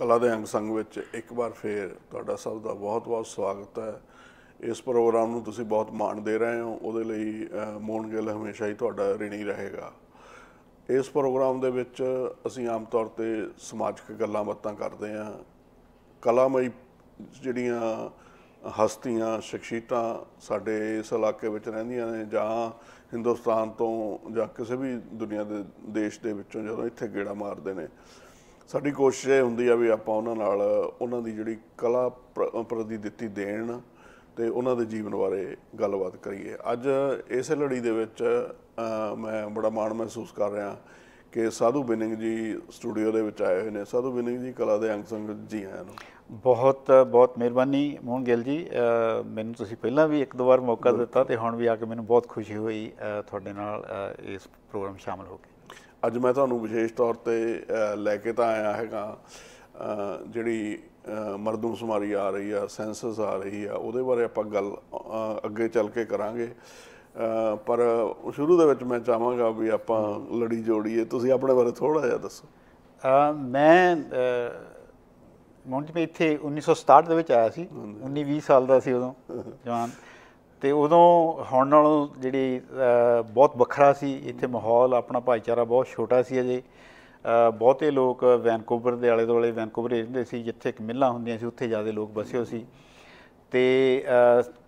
ਕਲਾ ਦੇ ਅੰਗ ਸੰਗ ਵਿੱਚ ਇੱਕ ਵਾਰ ਫੇਰ ਤੁਹਾਡਾ ਸਭ ਦਾ ਬਹੁਤ-ਬਹੁਤ ਸਵਾਗਤ ਹੈ ਇਸ ਪ੍ਰੋਗਰਾਮ ਨੂੰ ਤੁਸੀਂ ਬਹੁਤ ਮਾਣ ਦੇ ਰਹੇ ਹੋ ਉਹਦੇ ਲਈ ਮੋਹਨ ਹਮੇਸ਼ਾ ਹੀ ਤੁਹਾਡਾ ਰਿਣੀ ਰਹੇਗਾ ਇਸ ਪ੍ਰੋਗਰਾਮ ਦੇ ਵਿੱਚ ਅਸੀਂ ਆਮ ਤੌਰ ਤੇ ਸਮਾਜਿਕ ਗੱਲਾਂ ਬਾਤਾਂ ਕਰਦੇ ਹਾਂ ਕਲਾਮਈ ਜਿਹੜੀਆਂ ਹਸਤੀਆਂ ਸ਼ਖਸੀਅਤਾਂ ਸਾਡੇ ਇਸ ਇਲਾਕੇ ਵਿੱਚ ਰਹਿੰਦੀਆਂ ਨੇ ਜਾਂ ਹਿੰਦੁਸਤਾਨ ਤੋਂ ਜਾਂ ਕਿਸੇ ਵੀ ਦੁਨੀਆ ਦੇ ਦੇਸ਼ ਦੇ ਵਿੱਚੋਂ ਜਦੋਂ ਇੱਥੇ ਗੇੜਾ ਮਾਰਦੇ ਨੇ ਸਾਡੀ ਕੋਸ਼ਿਸ਼ ਇਹ ਹੁੰਦੀ ਆ ਵੀ ਆਪਾਂ ਉਹਨਾਂ ਨਾਲ ਉਹਨਾਂ ਦੀ ਜਿਹੜੀ ਕਲਾ ਪ੍ਰਤੀ ਦਿੱਤੀ ਦੇਣ ਤੇ ਉਹਨਾਂ ਦੇ ਜੀਵਨ ਬਾਰੇ ਗੱਲਬਾਤ ਕਰੀਏ ਅੱਜ ਇਸ ਲੜੀ ਦੇ ਵਿੱਚ ਮੈਂ ਬੜਾ ਮਾਣ ਮਹਿਸੂਸ ਕਰ ਰਿਹਾ ਕਿ ਸਾਧੂ ਬਿਨਿੰਗ ਜੀ ਸਟੂਡੀਓ ਦੇ ਵਿੱਚ ਆਏ ਹੋਏ ਨੇ ਸਾਧੂ ਬਿਨਿੰਗ ਜੀ ਕਲਾ ਦੇ ਅੰਗ ਸੰਗ ਜੀ ਆਇਆਂ ਨੂੰ ਬਹੁਤ ਬਹੁਤ ਮਿਹਰਬਾਨੀ ਮੋਹਨ ਗਿੱਲ ਜੀ ਮੈਨੂੰ ਤੁਸੀਂ ਪਹਿਲਾਂ ਵੀ ਇੱਕ ਦੋ ਵਾਰ ਮੌਕਾ ਦਿੱਤਾ ਤੇ ਹੁਣ ਵੀ ਆ ਕੇ ਮੈਨੂੰ ਬਹੁਤ ਖੁਸ਼ੀ ਹੋਈ ਤੁਹਾਡੇ ਨਾਲ ਇਸ ਪ੍ਰੋਗਰਾਮ ਸ਼ਾਮਲ ਹੋ ਕੇ ਅੱਜ ਮੈਂ ਤੁਹਾਨੂੰ ਵਿਸ਼ੇਸ਼ ਤੌਰ ਤੇ ਲੈ ਕੇ ਤਾਂ ਆਇਆ ਹੈਗਾ ਜਿਹੜੀ ਸਮਾਰੀ ਆ ਰਹੀ ਆ ਸੈਂਸਸ ਆ ਰਹੀ ਆ ਉਹਦੇ ਬਾਰੇ ਆਪਾਂ ਗੱਲ ਅੱਗੇ ਚੱਲ ਕੇ ਕਰਾਂਗੇ ਪਰ ਸ਼ੁਰੂ ਦੇ ਵਿੱਚ ਮੈਂ ਚਾਹਾਂਗਾ ਵੀ ਆਪਾਂ ਲੜੀ ਜੋੜੀਏ ਤੁਸੀਂ ਆਪਣੇ ਬਾਰੇ ਥੋੜਾ ਜਿਹਾ ਦੱਸੋ ਮੈਂ ਮੌਂਟੀ ਪੇ ਇੱਥੇ 1967 ਦੇ ਵਿੱਚ ਆਇਆ ਸੀ 19 20 ਸਾਲ ਦਾ ਸੀ ਉਦੋਂ ਜਵਾਨ ਤੇ ਉਦੋਂ ਹੁਣ ਨਾਲੋਂ ਜਿਹੜੀ ਬਹੁਤ ਵੱਖਰਾ ਸੀ ਇੱਥੇ ਮਾਹੌਲ ਆਪਣਾ ਭਾਈਚਾਰਾ ਬਹੁਤ ਛੋਟਾ ਸੀ ਅਜੇ ਬਹੁਤੇ ਲੋਕ ਵੈਨਕੂਵਰ ਦੇ ਆਲੇ ਦੁਆਲੇ ਵੈਨਕੂਵਰ ਰਹਿੰਦੇ ਸੀ ਜਿੱਥੇ ਇੱਕ ਮਿੱਲਾਂ ਹੁੰਦੀਆਂ ਸੀ ਉੱਥੇ ਜ਼ਿਆਦਾ ਲੋਕ ਵਸੇ ਹੋ ਸੀ ਤੇ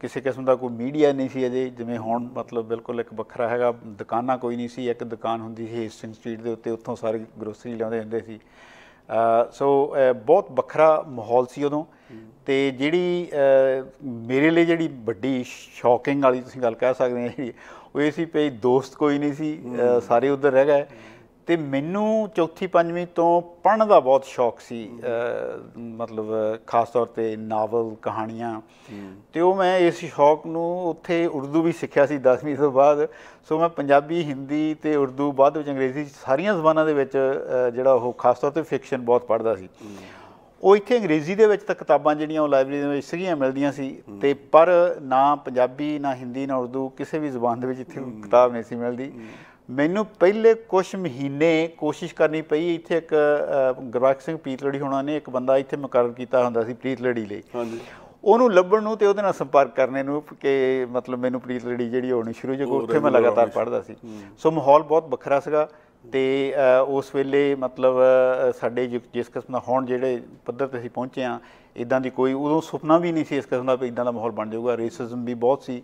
ਕਿਸੇ ਕਿਸਮ ਦਾ ਕੋਈ ਮੀਡੀਆ ਨਹੀਂ ਸੀ ਅਜੇ ਜਿਵੇਂ ਹੁਣ ਮਤਲਬ ਬਿਲਕੁਲ ਇੱਕ ਵੱਖਰਾ ਹੈਗਾ ਦੁਕਾਨਾਂ ਕੋਈ ਨਹੀਂ ਸੀ ਇੱਕ ਦੁਕਾਨ ਹੁੰਦੀ ਸੀ ਹੇਸਟਿੰਗ ਸਟਰੀਟ ਦੇ ਉੱਤੇ ਉੱਥੋਂ ਸਾਰੇ ਗਰੋਸਰੀ ਲਿਆਉਂਦੇ ਹੁੰਦੇ ਸੀ ਸੋ ਬਹੁਤ ਵੱਖਰਾ ਮਾਹੌਲ ਸੀ ਉਦੋਂ ਤੇ ਜਿਹੜੀ ਮੇਰੇ ਲਈ ਜਿਹੜੀ ਵੱਡੀ ਸ਼ੌਕਿੰਗ ਵਾਲੀ ਤੁਸੀਂ ਗੱਲ ਕਹਿ ਸਕਦੇ ਹੋ ਉਹ ਇਹ ਸੀ ਕਿ ਦੋਸਤ ਕੋਈ ਨਹੀਂ ਸੀ ਸਾਰੇ ਉਧਰ ਰਹਿ ਗਏ ਤੇ ਮੈਨੂੰ ਚੌਥੀ ਪੰਜਵੀਂ ਤੋਂ ਪੜਨ ਦਾ ਬਹੁਤ ਸ਼ੌਕ ਸੀ ਮਤਲਬ ਖਾਸ ਤੌਰ ਤੇ ਨਾਵਲ ਕਹਾਣੀਆਂ ਤੇ ਉਹ ਮੈਂ ਇਸ ਸ਼ੌਕ ਨੂੰ ਉੱਥੇ ਉਰਦੂ ਵੀ ਸਿੱਖਿਆ ਸੀ 10ਵੀਂ ਤੋਂ ਬਾਅਦ ਸੋ ਮੈਂ ਪੰਜਾਬੀ ਹਿੰਦੀ ਤੇ ਉਰਦੂ ਬਾਅਦ ਵਿੱਚ ਅੰਗਰੇਜ਼ੀ ਸਾਰੀਆਂ ਜ਼ਬਾਨਾਂ ਦੇ ਵਿੱਚ ਜਿਹੜਾ ਉਹ ਖਾਸ ਤੌਰ ਤੇ ਫਿਕਸ਼ਨ ਬਹੁਤ ਪੜਦਾ ਸੀ ਉਹ ਇੱਥੇ ਅੰਗਰੇਜ਼ੀ ਦੇ ਵਿੱਚ ਤਾਂ ਕਿਤਾਬਾਂ ਜਿਹੜੀਆਂ ਉਹ ਲਾਇਬ੍ਰੇਰੀ ਦੇ ਵਿੱਚ ਸਗੀਆਂ ਮਿਲਦੀਆਂ ਸੀ ਤੇ ਪਰ ਨਾ ਪੰਜਾਬੀ ਨਾ ਹਿੰਦੀ ਨਾ ਉਰਦੂ ਕਿਸੇ ਵੀ ਜ਼ਬਾਨ ਦੇ ਵਿੱਚ ਇੱਥੇ ਕਿਤਾਬ ਨਹੀਂ ਸੀ ਮਿਲਦੀ ਮੈਨੂੰ ਪਹਿਲੇ ਕੁਝ ਮਹੀਨੇ ਕੋਸ਼ਿਸ਼ ਕਰਨੀ ਪਈ ਇੱਥੇ ਇੱਕ ਗੁਰਬਖਸ਼ ਸਿੰਘ ਪੀਤਲੜੀ ਹੋਣਾ ਨੇ ਇੱਕ ਬੰਦਾ ਇੱਥੇ ਮੁਕਰਰ ਕੀਤਾ ਹੁੰਦਾ ਸੀ ਪੀਤਲੜੀ ਲਈ ਹਾਂਜੀ ਉਹਨੂੰ ਲੱਭਣ ਨੂੰ ਤੇ ਉਹਦੇ ਨਾਲ ਸੰਪਰਕ ਕਰਨੇ ਨੂੰ ਕਿ ਮਤਲਬ ਮੈਨੂੰ ਪੀਤਲੜੀ ਜਿਹੜੀ ਹੋਣੀ ਸ਼ੁਰੂ ਜਗੋ ਉੱਥੇ ਮੈਂ ਲਗਾਤਾਰ ਪੜਦਾ ਸੀ ਸੋ ਮਾਹੌਲ ਬਹੁਤ ਵੱਖਰਾ ਸੀਗਾ ਤੇ ਉਸ ਵੇਲੇ ਮਤਲਬ ਸਾਡੇ ਜਿਸ ਕਿਸਮ ਦਾ ਹੁਣ ਜਿਹੜੇ ਪੱਧਰ ਤੇ ਅਸੀਂ ਪਹੁੰਚੇ ਆ ਇਦਾਂ ਦੀ ਕੋਈ ਉਦੋਂ ਸੁਪਨਾ ਵੀ ਨਹੀਂ ਸੀ ਇਸ ਕਿਸਮ ਦਾ ਵੀ ਇਦਾਂ ਦਾ ਮਾਹੌਲ ਬਣ ਜਾਊਗਾ ਰੇਸਿਜ਼ਮ ਵੀ ਬਹੁਤ ਸੀ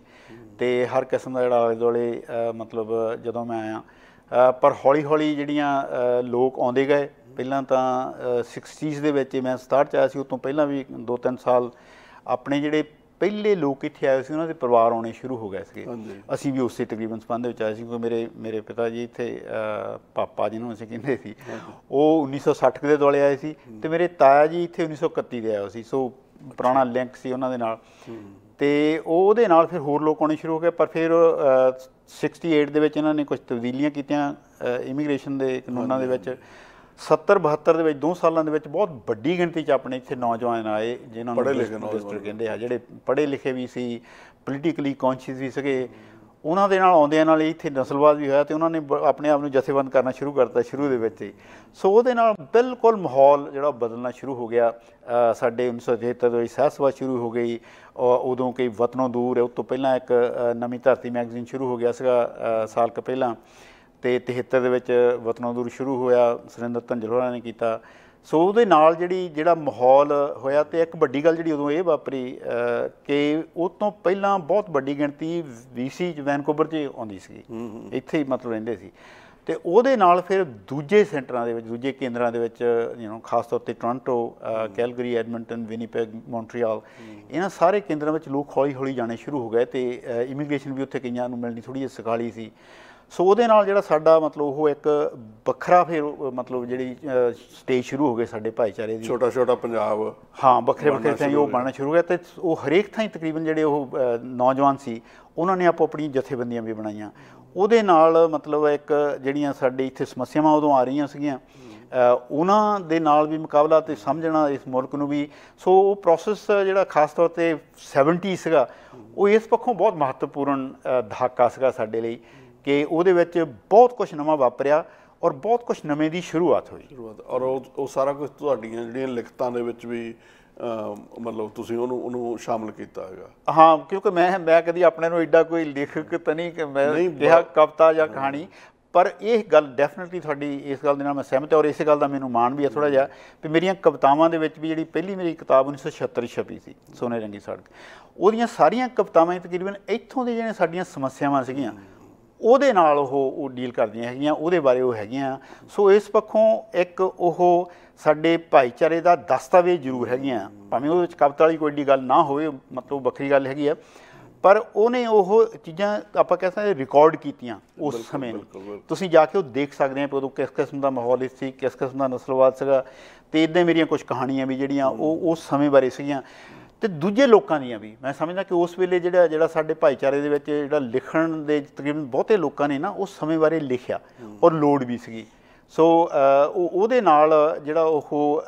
ਤੇ ਹਰ ਕਿਸਮ ਦਾ ਜਿਹੜਾ ਆਲੇ ਦੁਆਲੇ ਮਤਲਬ ਜਦੋਂ ਮੈਂ ਆਇਆ ਪਰ ਹੌਲੀ ਹੌਲੀ ਜਿਹੜੀਆਂ ਲੋਕ ਆਉਂਦੇ ਗਏ ਪਹਿਲਾਂ ਤਾਂ 60s ਦੇ ਵਿੱਚ ਮੈਂ ਸਟਾਰਟ ਚ ਆਇਆ ਸੀ ਉਸ ਤੋਂ ਪਹਿਲਾਂ ਵੀ 2-3 ਸਾਲ ਆਪਣੇ ਜਿਹੜੇ ਪਹਿਲੇ ਲੋਕ ਇੱਥੇ ਆਏ ਸੀ ਉਹਨਾਂ ਦੇ ਪਰਿਵਾਰ ਆਉਣੇ ਸ਼ੁਰੂ ਹੋ ਗਏ ਸੀ ਅਸੀਂ ਵੀ ਉਸੇ ਤਕਰੀਬਨ ਸਪੰਦ ਵਿੱਚ ਆਏ ਸੀ ਕਿਉਂਕਿ ਮੇਰੇ ਮੇਰੇ ਪਿਤਾ ਜੀ ਇੱਥੇ ਪਾਪਾ ਜਿਹਨੂੰ ਅਸੀਂ ਕਹਿੰਦੇ ਸੀ ਉਹ 1960 ਦੇ ਦੁਆਲੇ ਆਏ ਸੀ ਤੇ ਮੇਰੇ ਤਾਇਆ ਜੀ ਇੱਥੇ 1931 ਦੇ ਆਏ ਸੀ ਸੋ ਪੁਰਾਣਾ ਲਿੰਕ ਸੀ ਉਹਨਾਂ ਦੇ ਨਾਲ ਤੇ ਉਹਦੇ ਨਾਲ ਫਿਰ ਹੋਰ ਲੋਕ ਆਉਣੇ ਸ਼ੁਰੂ ਹੋ ਗਏ ਪਰ ਫਿਰ 68 ਦੇ ਵਿੱਚ ਇਹਨਾਂ ਨੇ ਕੁਝ ਤਬਦੀਲੀਆਂ ਕੀਤੀਆਂ ਇਮੀਗ੍ਰੇਸ਼ਨ ਦੇ ਕਾਨੂੰਨਾਂ ਦੇ ਵਿੱਚ 70 72 ਦੇ ਵਿੱਚ ਦੋ ਸਾਲਾਂ ਦੇ ਵਿੱਚ ਬਹੁਤ ਵੱਡੀ ਗਿਣਤੀ 'ਚ ਆਪਣੇ ਇੱਥੇ ਨੌਜਵਾਨ ਆਏ ਜਿਨ੍ਹਾਂ ਨੂੰ ਪੜ੍ਹੇ ਲਿਖੇ ਨੌਜਵਾਨ ਕਹਿੰਦੇ ਆ ਜਿਹੜੇ ਪੜ੍ਹੇ ਲਿਖੇ ਵੀ ਸੀ ਪੋਲੀਟਿਕਲੀ ਕੌਂਸ਼ੀਅਸ ਵੀ ਸਕੇ ਉਹਨਾਂ ਦੇ ਨਾਲ ਆਉਂਦਿਆਂ ਨਾਲ ਇੱਥੇ ਨਸਲਵਾਦ ਵੀ ਹੋਇਆ ਤੇ ਉਹਨਾਂ ਨੇ ਆਪਣੇ ਆਪ ਨੂੰ ਜਥੇਬੰਦ ਕਰਨਾ ਸ਼ੁਰੂ ਕਰਤਾ ਸ਼ੁਰੂ ਦੇ ਵਿੱਚ ਹੀ ਸੋ ਉਹਦੇ ਨਾਲ ਬਿਲਕੁਲ ਮਾਹੌਲ ਜਿਹੜਾ ਬਦਲਣਾ ਸ਼ੁਰੂ ਹੋ ਗਿਆ ਸਾਡੇ 1973 ਵਿੱਚ ਸਹਿਸਵਾ ਸ਼ੁਰੂ ਹੋ ਗਈ ਉਦੋਂ ਕਈ ਵਤਨੋਂ ਦੂਰ ਹੈ ਉਸ ਤੋਂ ਪਹਿਲਾਂ ਇੱਕ ਨਵੀਂ ਧਰਤੀ ਮੈਗਜ਼ੀਨ ਸ਼ੁਰੂ ਹੋ ਗਿਆ ਸੀਗਾ ਸਾਲ ਕ ਪਹਿਲਾਂ ਤੇ 73 ਦੇ ਵਿੱਚ ਵਤਨੋਂ ਦੂਰ ਸ਼ੁਰੂ ਹੋਇਆ ਸੁਰਿੰਦਰ ਧੰਜਲ ਹੋਰਾਂ ਨੇ ਕੀਤਾ ਸੋ ਉਹਦੇ ਨਾਲ ਜਿਹੜੀ ਜਿਹੜਾ ਮਾਹੌਲ ਹੋਇਆ ਤੇ ਇੱਕ ਵੱਡੀ ਗੱਲ ਜਿਹੜੀ ਉਦੋਂ ਇਹ ਵਾਪਰੀ ਕਿ ਉਹ ਤੋਂ ਪਹਿਲਾਂ ਬਹੁਤ ਵੱਡੀ ਗਿਣਤੀ ਵੀਸੀ ਵੈਨਕੂਵਰ 'ਚ ਆਉਂਦੀ ਸੀ ਇੱਥੇ ਹੀ ਮਤਲਬ ਰਹਿੰਦੇ ਸੀ ਤੇ ਉਹਦੇ ਨਾਲ ਫਿਰ ਦੂਜੇ ਸੈਂਟਰਾਂ ਦੇ ਵਿੱਚ ਦੂਜੇ ਕੇਂਦਰਾਂ ਦੇ ਵਿੱਚ ਯੂ نو ਖਾਸ ਤੌਰ ਤੇ Toronto Calgary Edmonton Winnipeg Montreal ਇਹਨਾਂ ਸਾਰੇ ਕੇਂਦਰਾਂ ਵਿੱਚ ਲੋਕ ਹੌਲੀ ਹੌਲੀ ਜਾਣੇ ਸ਼ੁਰੂ ਹੋ ਗਏ ਤੇ ਇਮੀਗ੍ਰੇਸ਼ਨ ਵੀ ਉੱਥੇ ਕਈਆਂ ਨੂੰ ਮਿਲਣੀ ਥੋੜੀ ਜਿਹੀ ਸਖਾਲੀ ਸੀ ਸੋ ਉਹਦੇ ਨਾਲ ਜਿਹੜਾ ਸਾਡਾ ਮਤਲਬ ਉਹ ਇੱਕ ਵੱਖਰਾ ਫਿਰ ਮਤਲਬ ਜਿਹੜੀ ਸਟੇਜ ਸ਼ੁਰੂ ਹੋ ਗਈ ਸਾਡੇ ਭਾਈਚਾਰੇ ਦੀ ਛੋਟਾ ਛੋਟਾ ਪੰਜਾਬ ਹਾਂ ਵੱਖਰੇ ਵੱਖਰੇ ਥਾਂ ਉਹ ਬਣਨਾ ਸ਼ੁਰੂ ਹੋ ਗਿਆ ਤੇ ਉਹ ਹਰੇਕ ਥਾਂ ਤਕਰੀਬਨ ਜਿਹੜੇ ਉਹ ਨੌਜਵਾਨ ਸੀ ਉਹਨਾਂ ਨੇ ਆਪੋ ਆਪਣੀ ਜਥੇਬੰਦੀਆਂ ਵੀ ਬਣਾਈਆਂ ਉਹਦੇ ਨਾਲ ਮਤਲਬ ਇੱਕ ਜਿਹੜੀਆਂ ਸਾਡੇ ਇੱਥੇ ਸਮੱਸਿਆਵਾਂ ਉਦੋਂ ਆ ਰਹੀਆਂ ਸੀਗੀਆਂ ਉਹਨਾਂ ਦੇ ਨਾਲ ਵੀ ਮੁਕਾਬਲਾ ਤੇ ਸਮਝਣਾ ਇਸ ਮੁਲਕ ਨੂੰ ਵੀ ਸੋ ਉਹ ਪ੍ਰੋਸੈਸ ਜਿਹੜਾ ਖਾਸ ਤੌਰ ਤੇ 70 ਸੀਗਾ ਉਹ ਇਸ ਪੱਖੋਂ ਬਹੁਤ ਮਹੱਤਵਪੂਰਨ ਧਾਕਾ ਸੀਗਾ ਸਾਡੇ ਲਈ ਕਿ ਉਹਦੇ ਵਿੱਚ ਬਹੁਤ ਕੁਝ ਨਵਾਂ ਵਾਪਰਿਆ ਔਰ ਬਹੁਤ ਕੁਝ ਨਵੇਂ ਦੀ ਸ਼ੁਰੂਆਤ ਹੋਈ ਸ਼ੁਰੂਆਤ ਔਰ ਉਹ ਸਾਰਾ ਕੁਝ ਤੁਹਾਡੀਆਂ ਜਿਹੜੀਆਂ ਲਿਖਤਾਂ ਦੇ ਵਿੱਚ ਵੀ ਮਤਲਬ ਤੁਸੀਂ ਉਹਨੂੰ ਉਹਨੂੰ ਸ਼ਾਮਲ ਕੀਤਾ ਹੈਗਾ ਹਾਂ ਕਿਉਂਕਿ ਮੈਂ ਮੈਂ ਕਦੀ ਆਪਣੇ ਨੂੰ ਐਡਾ ਕੋਈ ਲੇਖਕ ਤਾਂ ਨਹੀਂ ਕਿ ਮੈਂ ਕਿਹਾ ਕਵਤਾ ਜਾਂ ਕਹਾਣੀ ਪਰ ਇਹ ਗੱਲ ਡੈਫੀਨਿਟਲੀ ਤੁਹਾਡੀ ਇਸ ਗੱਲ ਦੇ ਨਾਲ ਮੈਂ ਸਹਿਮਤ ਹਾਂ ਔਰ ਇਸੇ ਗੱਲ ਦਾ ਮੈਨੂੰ ਮਾਣ ਵੀ ਹੈ ਥੋੜਾ ਜਿਹਾ ਕਿ ਮੇਰੀਆਂ ਕਵਿਤਾਵਾਂ ਦੇ ਵਿੱਚ ਵੀ ਜਿਹੜੀ ਪਹਿਲੀ ਮੇਰੀ ਕਿਤਾਬ 1976 ਛਪੀ ਸੀ ਸੋਨੇ ਰੰਗੀ ਸੜਕ ਉਹਦੀਆਂ ਸਾਰੀਆਂ ਕਵਿਤਾਵਾਂ ਤਕਰੀਬਨ ਇੱਥੋਂ ਦੇ ਜਿਹੜੇ ਸਾਡੀਆਂ ਸਮੱਸਿਆਵਾਂ ਸੀਗੀਆਂ ਉਹਦੇ ਨਾਲ ਉਹ ਡੀਲ ਕਰਦੀਆਂ ਹੈਗੀਆਂ ਉਹਦੇ ਬਾਰੇ ਉਹ ਹੈਗੀਆਂ ਸੋ ਇਸ ਪੱਖੋਂ ਇੱਕ ਉਹ ਸਾਡੇ ਭਾਈਚਾਰੇ ਦਾ ਦਸਤਾਵੇਜ਼ ਜ਼ਰੂਰ ਹੈਗੀਆਂ ਭਾਵੇਂ ਉਹਦੇ ਵਿੱਚ ਕਵਿਤਾ ਵਾਲੀ ਕੋਈ ਏਡੀ ਗੱਲ ਨਾ ਹੋਵੇ ਮਤਲਬ ਵੱਖਰੀ ਗੱਲ ਹੈਗੀ ਆ ਪਰ ਉਹਨੇ ਉਹ ਚੀਜ਼ਾਂ ਆਪਾਂ ਕਹਿ ਸਕਦੇ ਰਿਕਾਰਡ ਕੀਤੀਆਂ ਉਸ ਸਮੇਂ ਤੁਸੀਂ ਜਾ ਕੇ ਉਹ ਦੇਖ ਸਕਦੇ ਆ ਕਿ ਉਦੋਂ ਕਿਸ ਕਿਸਮ ਦਾ ਮਾਹੌਲ ਸੀ ਕਿਸ ਕਿਸਮ ਦਾ ਨਸਲਵਾਦ ਸੀਗਾ ਤੇ ਇਦਾਂ ਮੇਰੀਆਂ ਕੁਝ ਕਹਾਣੀਆਂ ਵੀ ਜਿਹੜੀਆਂ ਉਹ ਉਸ ਸਮੇਂ ਬਾਰੇ ਸੀਗੀਆਂ ਤੇ ਦੂਜੇ ਲੋਕਾਂ ਦੀਆਂ ਵੀ ਮੈਂ ਸਮਝਦਾ ਕਿ ਉਸ ਵੇਲੇ ਜਿਹੜਾ ਜਿਹੜਾ ਸਾਡੇ ਭਾਈਚਾਰੇ ਦੇ ਵਿੱਚ ਜਿਹੜਾ ਲਿਖਣ ਦੇ ਤਕਰੀਬਨ ਬਹੁਤੇ ਲੋਕਾਂ ਨੇ ਨਾ ਉਸ ਸਮੇਂ ਬਾਰੇ ਲਿਖਿਆ ਔਰ ਲੋੜ ਵੀ ਸੀਗੀ ਸੋ ਉਹ ਉਹਦੇ ਨਾਲ ਜਿਹੜਾ ਉਹ